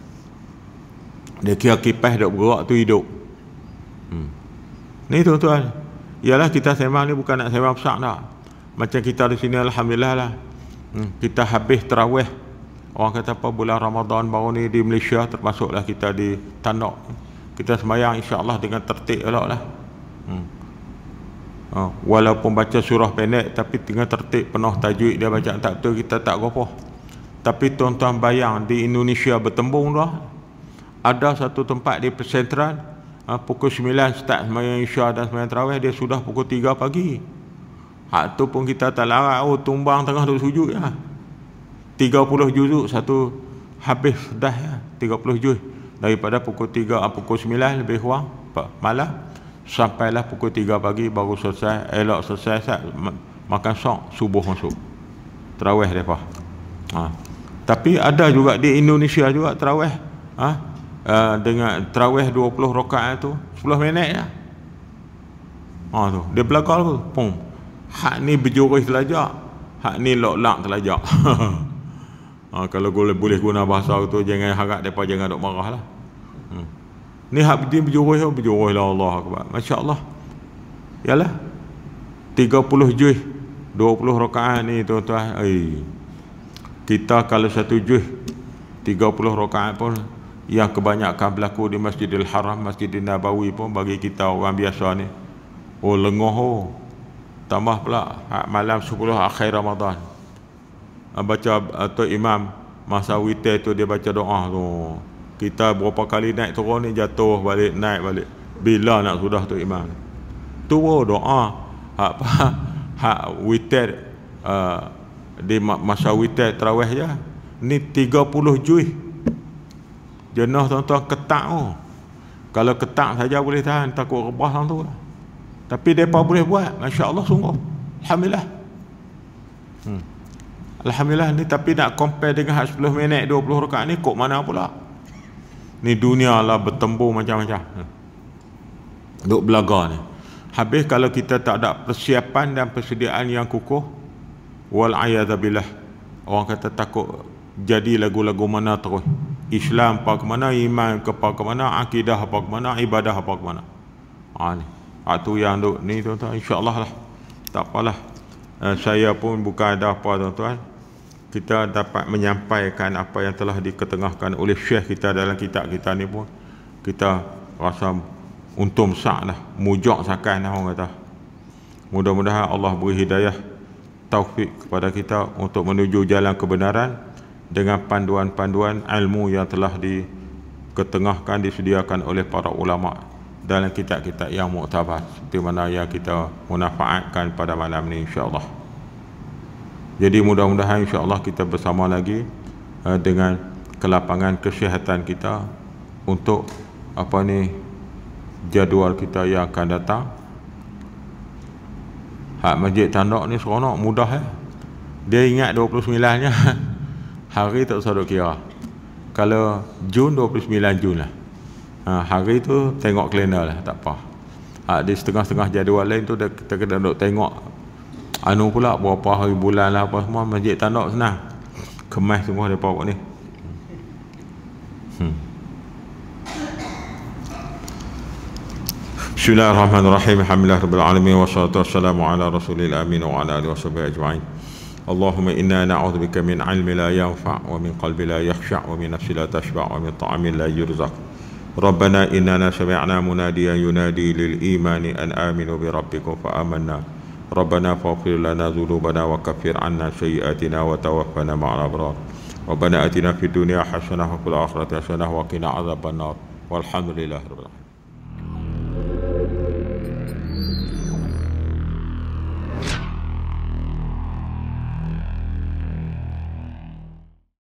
Dia kira kipas dok bergerak tu hidup. Hmm. Ni tuan-tuan. Ialah kita sembang ni bukan nak sembang besar dah. Macam kita di sini alhamdulillah lah. Hmm. Kita habis terawih orang kata apa bulan Ramadan baru ni di Malaysia termasuklah kita di Tanok kita sembahyang insyaallah dengan tertib elok lah hmm. ha. walaupun baca surah pendek tapi dengan tertib penuh tajwid dia baca tak tu kita tak gopo tapi tuan-tuan bayang di Indonesia bertembung dah ada satu tempat di persentral ha, pukul 9 start sembahyang isya dan semayang tarawih dia sudah pukul 3 pagi Hak tu pun kita tak larat oh tumbang tengah tu sujud lah. Ya. 30 juzuk satu habis dah ya 30 juz daripada pukul 3 atau ah, pukul 9 lebih kurang malam sampailah pukul 3 pagi baru selesai elok selesai sat, makan sok subuh masuk terawih depa ha. tapi ada juga di Indonesia juga terawih ha? uh, dengan terawih 20 rakaat tu 10 minit ya ha, tu dia belakang tu pum hak ni berjuris telajak hak ni lok-lok telajak <laughs> ha, kalau boleh boleh guna bahasa tu jangan harap depa jangan dok marah lah hmm. ni hak bidin berjuruh ya berjuruh lah Allah akbar masyaallah yalah 30 juz 20 rakaat ni tuan-tuan kita kalau satu juz 30 rokaan pun yang kebanyakan berlaku di Masjidil Haram, Masjidil Nabawi pun bagi kita orang biasa ni. Oh lengoh oh. Tambah pula malam 10 akhir Ramadan. Ah, baca atau ah, imam masa witir tu dia baca doa tu kita berapa kali naik turun ni jatuh balik naik balik bila nak sudah tu imam tu doa hak apa <laughs> hak witir uh, di masa witir terawih ya ni 30 juih jenuh tuan-tuan ketak tu kalau ketak saja boleh tahan takut rebah tu tapi mereka boleh buat masya Allah sungguh Alhamdulillah hmm. Alhamdulillah ni tapi nak compare dengan hak 10 minit 20 rakaat ni kok mana pula? Ni dunia lah bertembung macam-macam. Hmm. Duk belaga ni. Habis kalau kita tak ada persiapan dan persediaan yang kukuh wal ayadabilah. Orang kata takut jadi lagu-lagu mana terus. Islam apa ke mana, iman ke apa ke mana, akidah apa ke mana, ibadah apa ke mana. Ha ni. Atu ha, yang duk ni tuan-tuan insyaallah lah. Tak apalah. Eh, saya pun bukan ada apa tuan-tuan kita dapat menyampaikan apa yang telah diketengahkan oleh syekh kita dalam kitab kita ni pun kita rasa untung sak lah mujak sakan lah orang kata mudah-mudahan Allah beri hidayah taufik kepada kita untuk menuju jalan kebenaran dengan panduan-panduan ilmu yang telah diketengahkan disediakan oleh para ulama dalam kitab-kitab yang muktabas di mana yang kita manfaatkan pada malam ini insyaallah jadi mudah-mudahan insya-Allah kita bersama lagi uh, dengan kelapangan kesihatan kita untuk apa ni jadual kita yang akan datang. Hak masjid Tandok ni seronok mudah eh. Dia ingat 29-nya <laughs> hari tak usah kira. Kalau Jun 29 Jun lah. Ha, hari tu tengok kalender lah tak apa. Ha, di setengah-setengah jadual lain tu kita kena duduk tengok anu pula berapa hari bulan lah apa semua masjid tanah senang kemas semua depa kat ni hmm. Bismillahirrahmanirrahim Alhamdulillah Rabbil Alamin Wassalatu wassalamu ala rasulil amin Wa ala alihi wa ajma'in Allahumma inna na'udhu bika min ilmi la yanfa' Wa min qalbi la yakhsha' Wa min nafsi la tashba' Wa min ta'amin la yurzak Rabbana inna na sami'na munadiyan yunadi lil imani An aminu bi rabbikum fa amanna ربنا فاغفر لنا ذنوبنا وكفر عنا سيئاتنا وتوفنا مع الأبرار ربنا أتنا في الدنيا حسنة وفي الآخرة حسنة وقنا عذاب النار والحمد لله رب العالمين